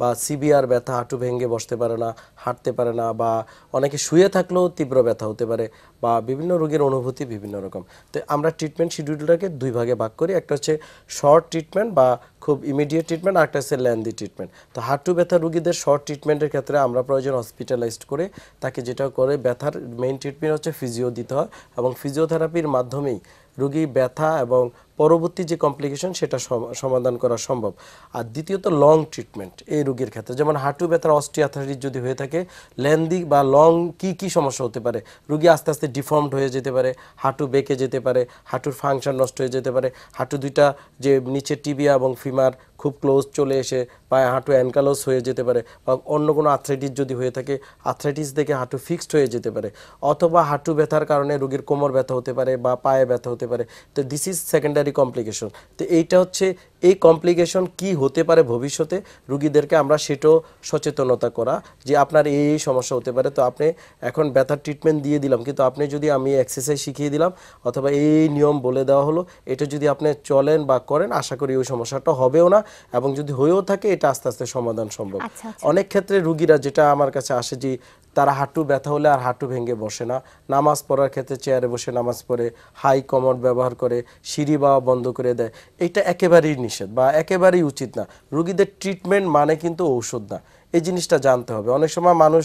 বা সিবিআর ব্যথা হাঁটু ভেঙে বসতে পারে না হাঁটতে পারে না বা অনেকে শুয়ে থাকলেও তীব্র ব্যথা হতে পারে বা বিভিন্ন রোগের অনুভূতি বিভিন্ন রকম তো আমরা ট্রিটমেন্ট শিডিউলটাকে দুই ভাগে ভাগ করি একটা হচ্ছে শর্ট ট্রিটমেন্ট বা খুব ইমিডিয়েট ট্রিটমেন্ট আর একটা হচ্ছে ল্যান্দি ট্রিটমেন্ট তো হাঁটু ব্যথা রুগীদের শর্ট ট্রিটমেন্টের ক্ষেত্রে আমরা প্রয়োজন হসপিটালাইজড করে তাকে যেটা করে ব্যথার মেইন ট্রিটমেন্ট হচ্ছে ফিজিও দিতে হয় এবং ফিজিওথেরাপির মাধ্যমেই রুগী ব্যথা এবং পরবর্তী যে কমপ্লিকেশন সেটা সমাধান করা সম্ভব আর দ্বিতীয়ত লং ট্রিটমেন্ট এই রোগীর ক্ষেত্রে যেমন হাঁটু ব্যথার অস্টিয়াথারিস যদি হয়ে থাকে লেন্দি বা লং কি কি সমস্যা হতে পারে রোগী আস্তে আস্তে ডিফর্মড হয়ে যেতে পারে হাঁটু বেঁকে যেতে পারে হাঁটুর ফাংশন নষ্ট হয়ে যেতে পারে হাঁটু দুইটা যে নিচে টিবিয়া এবং ফিমার খুব ক্লোজ চলে এসে পায়ে হাঁটু অ্যানকালোস হয়ে যেতে পারে বা অন্য কোনো আথ্রাইটিস যদি হয়ে থাকে আথ্রাইটিস দেখে হাঁটু ফিক্সড হয়ে যেতে পারে অথবা হাঁটু ব্যথার কারণে রুগীর কোমর ব্যথা হতে পারে বা পায়ে ব্যথা হতে পারে তো দিস ইজ সেকেন্ডারি কমপ্লিকেশন তো এইটা হচ্ছে এই কমপ্লিকেশন কি হতে পারে ভবিষ্যতে রুগীদেরকে আমরা সেটাও সচেতনতা করা যে আপনার এই এই সমস্যা হতে পারে তো আপনি এখন ব্যথার ট্রিটমেন্ট দিয়ে দিলাম কিন্তু আপনি যদি আমি এক্সারসাইজ শিখিয়ে দিলাম অথবা এই নিয়ম বলে দেওয়া হলো এটা যদি আপনি চলেন বা করেন আশা করি ওই সমস্যাটা হবেও না এবং যদি হয়েও থাকে এটা আস্তে আস্তে সমাধান সম্ভব আচ্ছা, আচ্ছা। অনেক ক্ষেত্রে রুগীরা যেটা আমার কাছে আসে যে তারা হাঁটু ব্যথা হলে আর হাঁটু ভেঙে বসে না নামাজ পড়ার ক্ষেত্রে চেয়ারে বসে নামাজ পড়ে হাই কমট ব্যবহার করে সিঁড়ি বা বন্ধ করে দেয় এটা একেবারেই নিষেধ বা একেবারেই উচিত না রুগীদের ট্রিটমেন্ট মানে কিন্তু ঔষধ না এই জিনিসটা জানতে হবে অনেক সময় মানুষ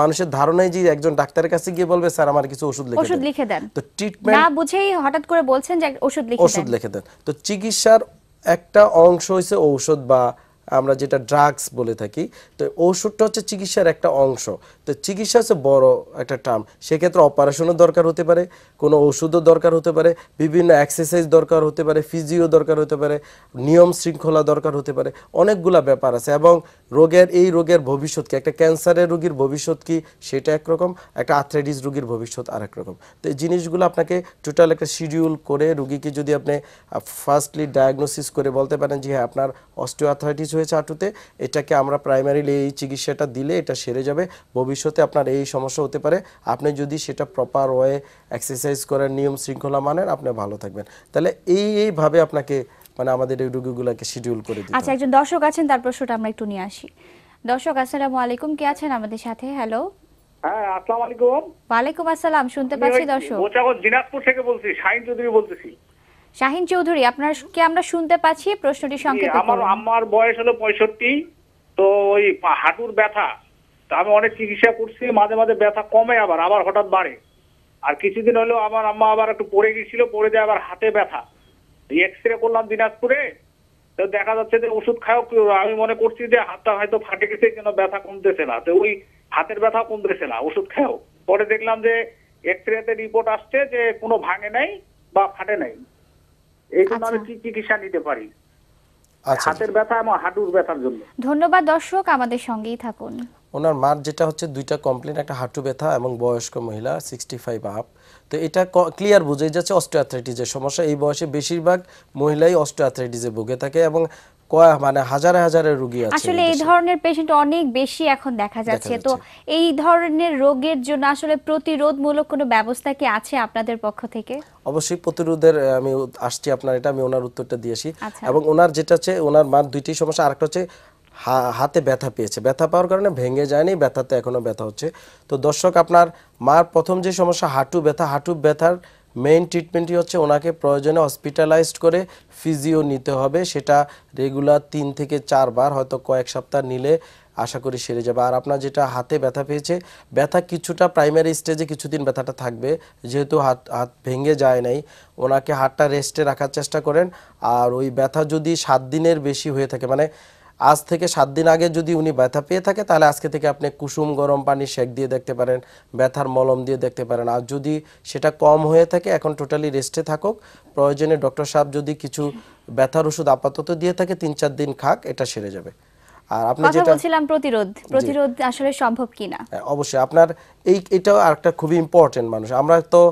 মানুষের ধারণাই যে একজন ডাক্তারের কাছে গিয়ে বলবে স্যার আমার কিছু ওষুধ লিখে ওষুধ লিখে দেন তো ট্রিটমেন্ট না বুঝেই হঠাৎ করে বলছেন যে ওষুধ লিখে দেন ওষুধ লিখে দেন তো চিকিৎসার একটা অংশ হইছে ঔষধ বা আমরা যেটা ড্রাগস বলে থাকি তো ওষুধটা হচ্ছে চিকিৎসার একটা অংশ তো চিকিৎসা হচ্ছে বড় একটা টার্ম সেক্ষেত্রে অপারেশনও দরকার হতে পারে কোনো ওষুধও দরকার হতে পারে বিভিন্ন এক্সারসাইজ দরকার হতে পারে ফিজিও দরকার হতে পারে নিয়ম শৃঙ্খলা দরকার হতে পারে অনেকগুলা ব্যাপার আছে এবং রোগের এই রোগের ভবিষ্যৎ কি একটা ক্যান্সারের রোগীর ভবিষ্যৎ কি সেটা একরকম একটা আর্থ্রাইটিস রোগীর ভবিষ্যৎ আরেক রকম তো এই জিনিসগুলো আপনাকে টোটাল একটা শিডিউল করে রুগীকে যদি আপনি ফার্স্টলি ডায়াগনোসিস করে বলতে পারেন যে হ্যাঁ আপনার অস্টিওআর্থ্রাইটিস হয়েছে আটুতে এটাকে আমরা প্রাইমারিলি এই চিকিৎসাটা দিলে এটা সেরে যাবে ভবিষ্যৎ ভবিষ্যতে আপনার এই সমস্যা হতে পারে আপনি যদি সেটা প্রপার ওয়ে এক্সারসাইজ করেন নিয়ম শৃঙ্খলা মানেন আপনি ভালো থাকবেন তাহলে এই এইভাবে আপনাকে মানে আমাদের এই রোগীগুলোকে শিডিউল করে দিতে আচ্ছা একজন দর্শক আছেন তার প্রশ্নটা আমরা একটু নিয়ে আসি দর্শক আসসালামু আলাইকুম কে আছেন আমাদের সাথে হ্যালো আমার বয়স হলো পঁয়ষট্টি তো ওই হাঁটুর ব্যথা তা আমি অনেক চিকিৎসা করছি মাঝে মাঝে ব্যথা কমে আবার আবার হঠাৎ বাড়ে আর কিছুদিন হলেও আমার আম্মা আবার একটু পড়ে গেছিল পড়ে যায় আবার হাতে ব্যথা এক্স রে করলাম দিনাজপুরে তো দেখা যাচ্ছে যে ওষুধ খাও আমি মনে করছি যে হাতটা হয়তো ফাটে গেছে কেন ব্যথা কমতেছে না তো ওই হাতের ব্যথা কমতেছে না ওষুধ খাও পরে দেখলাম যে এক্স রেতে রিপোর্ট আসছে যে কোনো ভাঙে নাই বা ফাটে নাই এই জন্য আমি কি আচ্ছা। চিকিৎসা নিতে পারি আচ্ছা, আচ্ছা। হাতের ব্যথা এবং হাঁটুর ব্যথার জন্য ধন্যবাদ দর্শক আমাদের সঙ্গেই থাকুন ওনার মার যেটা হচ্ছে দুইটা কমপ্লেন একটা হাঁটু ব্যথা এবং বয়স্ক মহিলা সিক্সটি ফাইভ আপ তো এটা ক্লিয়ার বোঝে যাচ্ছে অস্ট্রোঅ্যাথ্রাইটিসের সমস্যা এই বয়সে বেশিরভাগ মহিলাই অস্ট্রোঅ্যাথ্রাইটিসে ভুগে থাকে এবং মানে হাজারে হাজারে রোগী আছে আসলে এই ধরনের পেশেন্ট অনেক বেশি এখন দেখা যাচ্ছে তো এই ধরনের রোগের জন্য আসলে প্রতিরোধমূলক কোনো ব্যবস্থা কি আছে আপনাদের পক্ষ থেকে অবশ্যই প্রতিরোধের আমি আসছি আপনার এটা আমি ওনার উত্তরটা দিয়েছি আচ্ছা। এবং ওনার যেটা হচ্ছে ওনার মার দুইটি সমস্যা আরেকটা হচ্ছে হাতে ব্যথা পেয়েছে ব্যথা পাওয়ার কারণে ভেঙে যায়নি ব্যথাতে এখনও ব্যথা হচ্ছে তো দর্শক আপনার মার প্রথম যে সমস্যা হাঁটু ব্যথা হাঁটু ব্যথার মেইন ট্রিটমেন্টই হচ্ছে ওনাকে প্রয়োজনে হসপিটালাইজড করে ফিজিও নিতে হবে সেটা রেগুলার তিন থেকে চারবার হয়তো কয়েক সপ্তাহ নিলে আশা করি সেরে যাবে আর আপনার যেটা হাতে ব্যথা পেয়েছে ব্যথা কিছুটা প্রাইমারি স্টেজে কিছুদিন ব্যথাটা থাকবে যেহেতু হাত হাত ভেঙে যায় নাই ওনাকে হাতটা রেস্টে রাখার চেষ্টা করেন আর ওই ব্যথা যদি সাত দিনের বেশি হয়ে থাকে মানে আজ থেকে সাত দিন আগে যদি উনি ব্যথা পেয়ে থাকে তাহলে আজকে থেকে আপনি কুসুম গরম পানি শেক দিয়ে দেখতে পারেন ব্যথার মলম দিয়ে দেখতে পারেন আর যদি সেটা কম হয়ে থাকে এখন টোটালি রেস্টে থাকুক প্রয়োজনে ডক্টর সাহেব যদি কিছু ব্যথার ওষুধ আপাতত দিয়ে থাকে তিন চার দিন খাক এটা সেরে যাবে আর আপনি যেটা বলছিলাম প্রতিরোধ প্রতিরোধ আসলে সম্ভব কিনা হ্যাঁ, অবশ্যই আপনার এই এটাও আরেকটা খুবই ইম্পর্টেন্ট মানুষ আমরা তো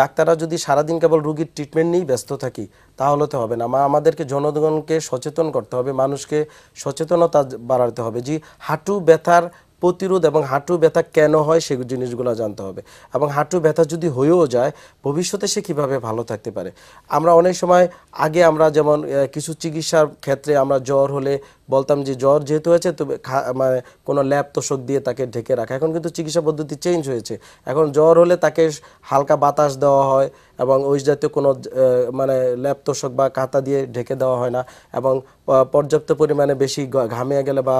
ডাক্তাররা যদি সারাদিন কেবল রুগীর ট্রিটমেন্ট নিয়েই ব্যস্ত থাকি তাহলে তো হবে না আমাদেরকে জনগণকে সচেতন করতে হবে মানুষকে সচেতনতা বাড়াতে হবে যে হাঁটু ব্যথার প্রতিরোধ এবং হাঁটু ব্যথা কেন হয় সে জিনিসগুলো জানতে হবে এবং হাঁটু ব্যথা যদি হয়েও যায় ভবিষ্যতে সে কীভাবে ভালো থাকতে পারে আমরা অনেক সময় আগে আমরা যেমন কিছু চিকিৎসার ক্ষেত্রে আমরা জ্বর হলে বলতাম যে জ্বর যেহেতু হয়েছে তো মানে কোনো ল্যাব তোষক দিয়ে তাকে ঢেকে রাখা এখন কিন্তু চিকিৎসা পদ্ধতি চেঞ্জ হয়েছে এখন জ্বর হলে তাকে হালকা বাতাস দেওয়া হয় এবং ওই জাতীয় কোনো মানে ল্যাব তোষক বা কাঁথা দিয়ে ঢেকে দেওয়া হয় না এবং পর্যাপ্ত পরিমাণে বেশি ঘামিয়ে গেলে বা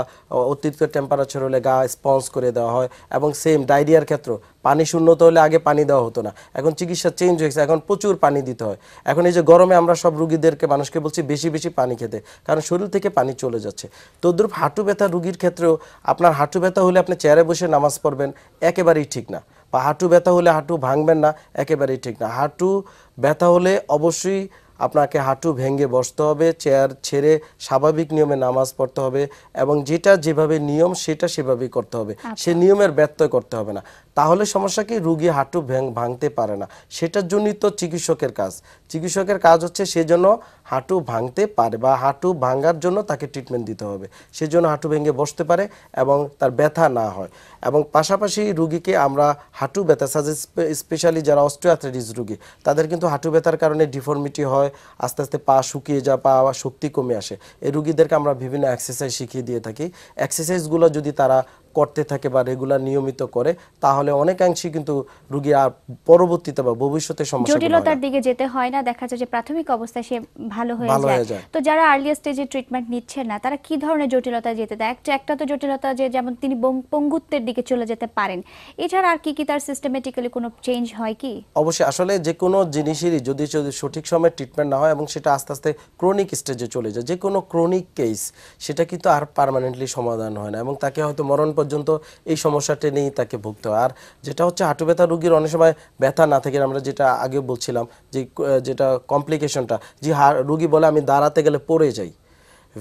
অতিরিক্ত টেম্পারেচার হলে গা স্পঞ্জ করে দেওয়া হয় এবং সেম ডায়রিয়ার ক্ষেত্র পানি শূন্যত হলে আগে পানি দেওয়া হতো না এখন চিকিৎসা চেঞ্জ হয়েছে এখন প্রচুর পানি দিতে হয় এখন এই যে গরমে আমরা সব রুগীদেরকে মানুষকে বলছি বেশি বেশি পানি খেতে কারণ শরীর থেকে পানি চলে যাচ্ছে হচ্ছে তদ্রুপ হাঁটু ব্যথা রুগীর ক্ষেত্রেও আপনার হাঁটু ব্যথা হলে আপনি চেয়ারে বসে নামাজ পড়বেন একেবারেই ঠিক না বা হাঁটু ব্যথা হলে হাঁটু ভাঙবেন না একেবারেই ঠিক না হাঁটু ব্যথা হলে অবশ্যই আপনাকে হাঁটু ভেঙে বসতে হবে চেয়ার ছেড়ে স্বাভাবিক নিয়মে নামাজ পড়তে হবে এবং যেটা যেভাবে নিয়ম সেটা সেভাবেই করতে হবে আচ্ছা। সে নিয়মের ব্যত্যয় করতে হবে না তাহলে সমস্যা কি রুগী হাঁটু ভাঙতে পারে না সেটার জন্যই তো চিকিৎসকের কাজ চিকিৎসকের কাজ হচ্ছে সেজন্য হাঁটু ভাঙতে পারে বা হাঁটু ভাঙার জন্য তাকে ট্রিটমেন্ট দিতে হবে সেজন্য হাঁটু ভেঙে বসতে পারে এবং তার ব্যথা না হয় এবং পাশাপাশি রুগীকে আমরা হাঁটু ব্যথা সাজে স্পেশালি যারা অস্ট্রিয়াথ্রাইটিস রুগী তাদের কিন্তু হাঁটু ব্যথার কারণে ডিফর্মিটি হয় আস্তে আস্তে পা শুকিয়ে যা পা শক্তি কমে আসে এই রুগীদেরকে আমরা বিভিন্ন এক্সারসাইজ শিখিয়ে দিয়ে থাকি এক্সারসাইজগুলো যদি তারা করতে থাকে বা রেগুলার নিয়মিত করে তাহলে অনেকাংশে কিন্তু রুগী আর পরবর্তীতে বা ভবিষ্যতে সমস্যা জটিলতার দিকে যেতে হয় না দেখা যায় যে প্রাথমিক অবস্থায় সে ভালো হয়ে যায় তো যারা আর্লি স্টেজে ট্রিটমেন্ট নিচ্ছে না তারা কি ধরনের জটিলতা যেতে দেয় একটা একটা তো জটিলতা যে যেমন তিনি পঙ্গুত্বের দিকে চলে যেতে পারেন এছাড়া আর কি কি তার সিস্টেমেটিক্যালি কোনো চেঞ্জ হয় কি অবশ্যই আসলে যে কোনো জিনিসেরই যদি সঠিক সময়ে ট্রিটমেন্ট না হয় এবং সেটা আস্তে আস্তে ক্রনিক স্টেজে চলে যায় যে কোনো ক্রনিক কেস সেটা কিন্তু আর পারমানেন্টলি সমাধান হয় না এবং তাকে হয়তো মরণ পর্যন্ত এই সমস্যাটা নিয়েই তাকে ভুগতে হয় আর যেটা হচ্ছে হাঁটু ব্যথা রুগীর অনেক সময় ব্যথা না থাকে আমরা যেটা আগে বলছিলাম যে যেটা কমপ্লিকেশনটা যে রুগী বলে আমি দাঁড়াতে গেলে পড়ে যাই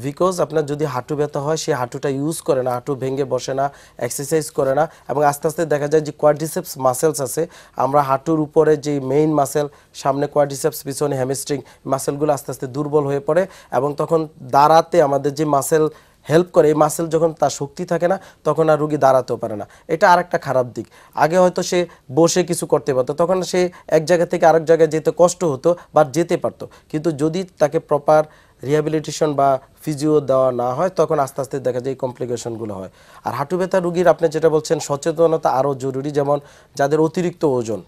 বিকজ আপনার যদি হাঁটু ব্যথা হয় সে হাঁটুটা ইউজ করে না হাঁটু ভেঙে বসে না এক্সারসাইজ করে না এবং আস্তে আস্তে দেখা যায় যে কোয়াডিসেপস মাসেলস আছে আমরা হাঁটুর উপরে যে মেইন মাসেল সামনে কোয়াডিসেপস পিছনে হ্যামিস্ট্রিং মাসেলগুলো আস্তে আস্তে দুর্বল হয়ে পড়ে এবং তখন দাঁড়াতে আমাদের যে মাসেল হেল্প করে এই মাসেল যখন তার শক্তি থাকে না তখন আর রুগী দাঁড়াতেও পারে না এটা আর একটা খারাপ দিক আগে হয়তো সে বসে কিছু করতে পারতো তখন সে এক জায়গা থেকে আরেক জায়গায় যেতে কষ্ট হতো বা যেতে পারতো কিন্তু যদি তাকে প্রপার রিহ্যাবিলিটেশন বা ফিজিও দেওয়া না হয় তখন আস্তে আস্তে দেখা যায় এই কমপ্লিকেশনগুলো হয় আর হাঁটু ব্যথা রুগীর আপনি যেটা বলছেন সচেতনতা আরও জরুরি যেমন যাদের অতিরিক্ত ওজন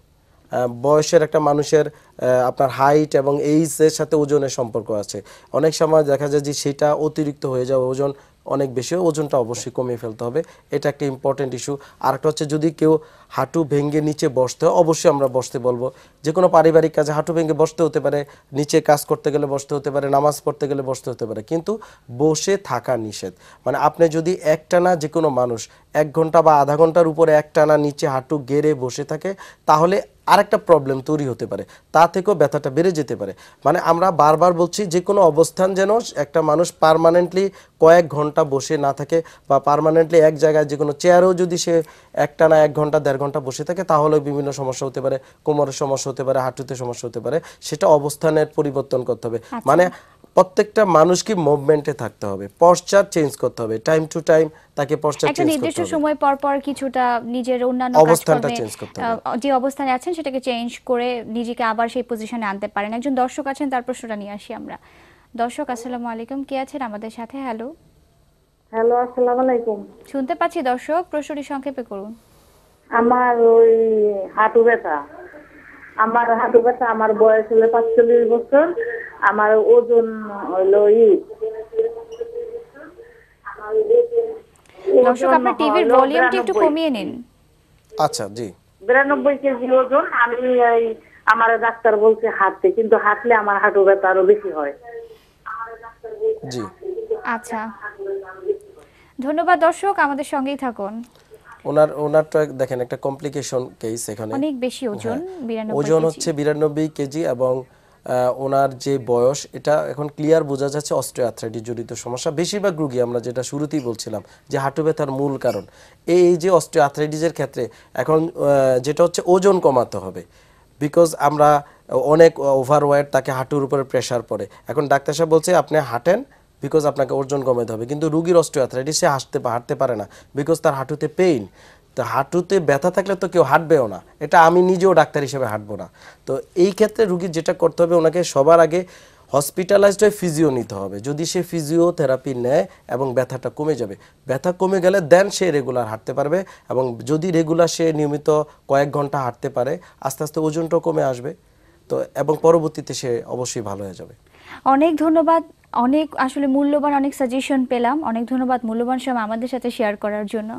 বয়সের একটা মানুষের আপনার হাইট এবং এইজের সাথে ওজনের সম্পর্ক আছে অনেক সময় দেখা যায় যে সেটা অতিরিক্ত হয়ে যাওয়া ওজন অনেক বেশি ওজনটা অবশ্যই কমিয়ে ফেলতে হবে এটা একটা ইম্পর্টেন্ট ইস্যু আরেকটা হচ্ছে যদি কেউ হাঁটু ভেঙে নিচে বসতে হয় অবশ্যই আমরা বসতে বলবো যে কোনো পারিবারিক কাজে হাঁটু ভেঙে বসতে হতে পারে নিচে কাজ করতে গেলে বসতে হতে পারে নামাজ পড়তে গেলে বসতে হতে পারে কিন্তু বসে থাকা নিষেধ মানে আপনি যদি একটানা যে কোনো মানুষ এক ঘন্টা বা আধা ঘন্টার উপরে একটানা নিচে হাঁটু গেড়ে বসে থাকে তাহলে আরেকটা প্রবলেম তৈরি হতে পারে তা থেকেও ব্যথাটা বেড়ে যেতে পারে মানে আমরা বারবার বলছি যে কোনো অবস্থান যেন একটা মানুষ পারমানেন্টলি কয়েক ঘন্টা বসে না থাকে বা পারমানেন্টলি এক জায়গায় যে কোনো চেয়ারেও যদি সে একটা না এক ঘন্টা দেড় ঘন্টা বসে থাকে তাহলে বিভিন্ন সমস্যা হতে পারে কোমরের সমস্যা হতে পারে হাঁটুতে সমস্যা হতে পারে সেটা অবস্থানের পরিবর্তন করতে হবে আচ্ছা। মানে প্রত্যেকটা মানুষকে মুভমেন্টে থাকতে হবে পশ্চার চেঞ্জ করতে হবে টাইম টু টাইম তাকে পশ্চার চেঞ্জ করতে হবে একটা নির্দিষ্ট সময় পর পর কিছুটা নিজের অন্যান্য অবস্থানটা চেঞ্জ করতে হবে যে অবস্থানে আছেন সেটাকে চেঞ্জ করে নিজেকে আবার সেই পজিশনে আনতে পারেন একজন দর্শক আছেন তার প্রশ্নটা নিয়ে আসি আমরা দর্শক আসসালামু আলাইকুম কে আছেন আমাদের সাথে হ্যালো হ্যালো আসসালামু আলাইকুম শুনতে পাচ্ছি দর্শক প্রশ্নটি সংক্ষেপে করুন আমার ওই হাঁটু ব্যথা আমার হাঁটু ব্যথা আমার বয়স হলো পাঁচচল্লিশ বছর আমার ওজন হলো দর্শক আপনার টিভির ভলিউমটি একটু কমিয়ে নিন আচ্ছা জি বিরানব্বই কেজি ওজন আমি আমার ডাক্তার বলছে হাঁটতে কিন্তু হাঁটলে আমার হাঁটু ব্যথা আরো বেশি হয় জি আচ্ছা ধন্যবাদ দর্শক আমাদের সঙ্গেই থাকুন ওনার ওনারটা দেখেন একটা কমপ্লিকেশন কেস এখানে অনেক বেশি হ্যাঁ। ওজন ওজন হচ্ছে বিরানব্বই কেজি এবং ওনার যে বয়স এটা এখন ক্লিয়ার বোঝা যাচ্ছে অস্টিওআর্থ্রাইটিস জড়িত সমস্যা বেশিরভাগ রুগী আমরা যেটা শুরুতেই বলছিলাম যে হাঁটু ব্যথার মূল কারণ এই যে অস্টিওআর্থ্রাইটিসের ক্ষেত্রে এখন যেটা হচ্ছে ওজন কমাতে হবে বিকজ আমরা অনেক ওভারওয়েট তাকে হাঁটুর উপরে প্রেশার পড়ে এখন ডাক্তার সাহেব বলছে আপনি হাঁটেন বিকজ আপনাকে ওজন কমাতে হবে কিন্তু রুগীর অস্ট্রিয়াথ্রাইটিস সে হাঁটতে হাঁটতে পারে না বিকজ তার হাঁটুতে পেইন তো হাঁটুতে ব্যথা থাকলে তো কেউ হাঁটবেও না এটা আমি নিজেও ডাক্তার হিসেবে হাঁটবো না তো এই ক্ষেত্রে রুগীর যেটা করতে হবে ওনাকে সবার আগে হসপিটালাইজড হয়ে ফিজিও নিতে হবে যদি সে ফিজিওথেরাপি নেয় এবং ব্যথাটা কমে যাবে ব্যথা কমে গেলে দেন সে রেগুলার হাঁটতে পারবে এবং যদি রেগুলার সে নিয়মিত কয়েক ঘন্টা হাঁটতে পারে আস্তে আস্তে ওজনটাও কমে আসবে তো এবং পরবর্তীতে সে অবশ্যই ভালো হয়ে যাবে অনেক ধন্যবাদ অনেক আসলে মূল্যবান অনেক সাজেশন পেলাম অনেক ধন্যবাদ মূল্যবান সময় আমাদের সাথে শেয়ার করার জন্য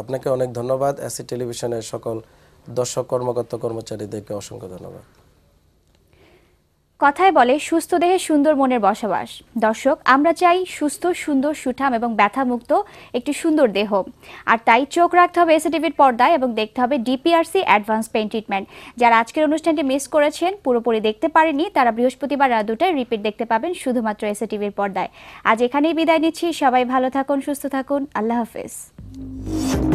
আপনাকে অনেক ধন্যবাদ অ্যাসি টেলিভিশনের সকল দর্শক কর্মকর্তা কর্মচারীদেরকে অসংখ্য ধন্যবাদ কথায় বলে সুস্থ দেহে সুন্দর মনের বসবাস দর্শক আমরা চাই সুস্থ সুন্দর সুঠাম এবং ব্যথামুক্ত একটি সুন্দর দেহ আর তাই চোখ রাখতে হবে এসএটিভির পর্দায় এবং দেখতে হবে ডিপিআরসি অ্যাডভান্স পেন ট্রিটমেন্ট যারা আজকের অনুষ্ঠানটি মিস করেছেন পুরোপুরি দেখতে পারেনি তারা বৃহস্পতিবার রাত দুটায় রিপিট দেখতে পাবেন শুধুমাত্র এসএটিভির পর্দায় আজ এখানেই বিদায় নিচ্ছি সবাই ভালো থাকুন সুস্থ থাকুন আল্লাহ হাফেজ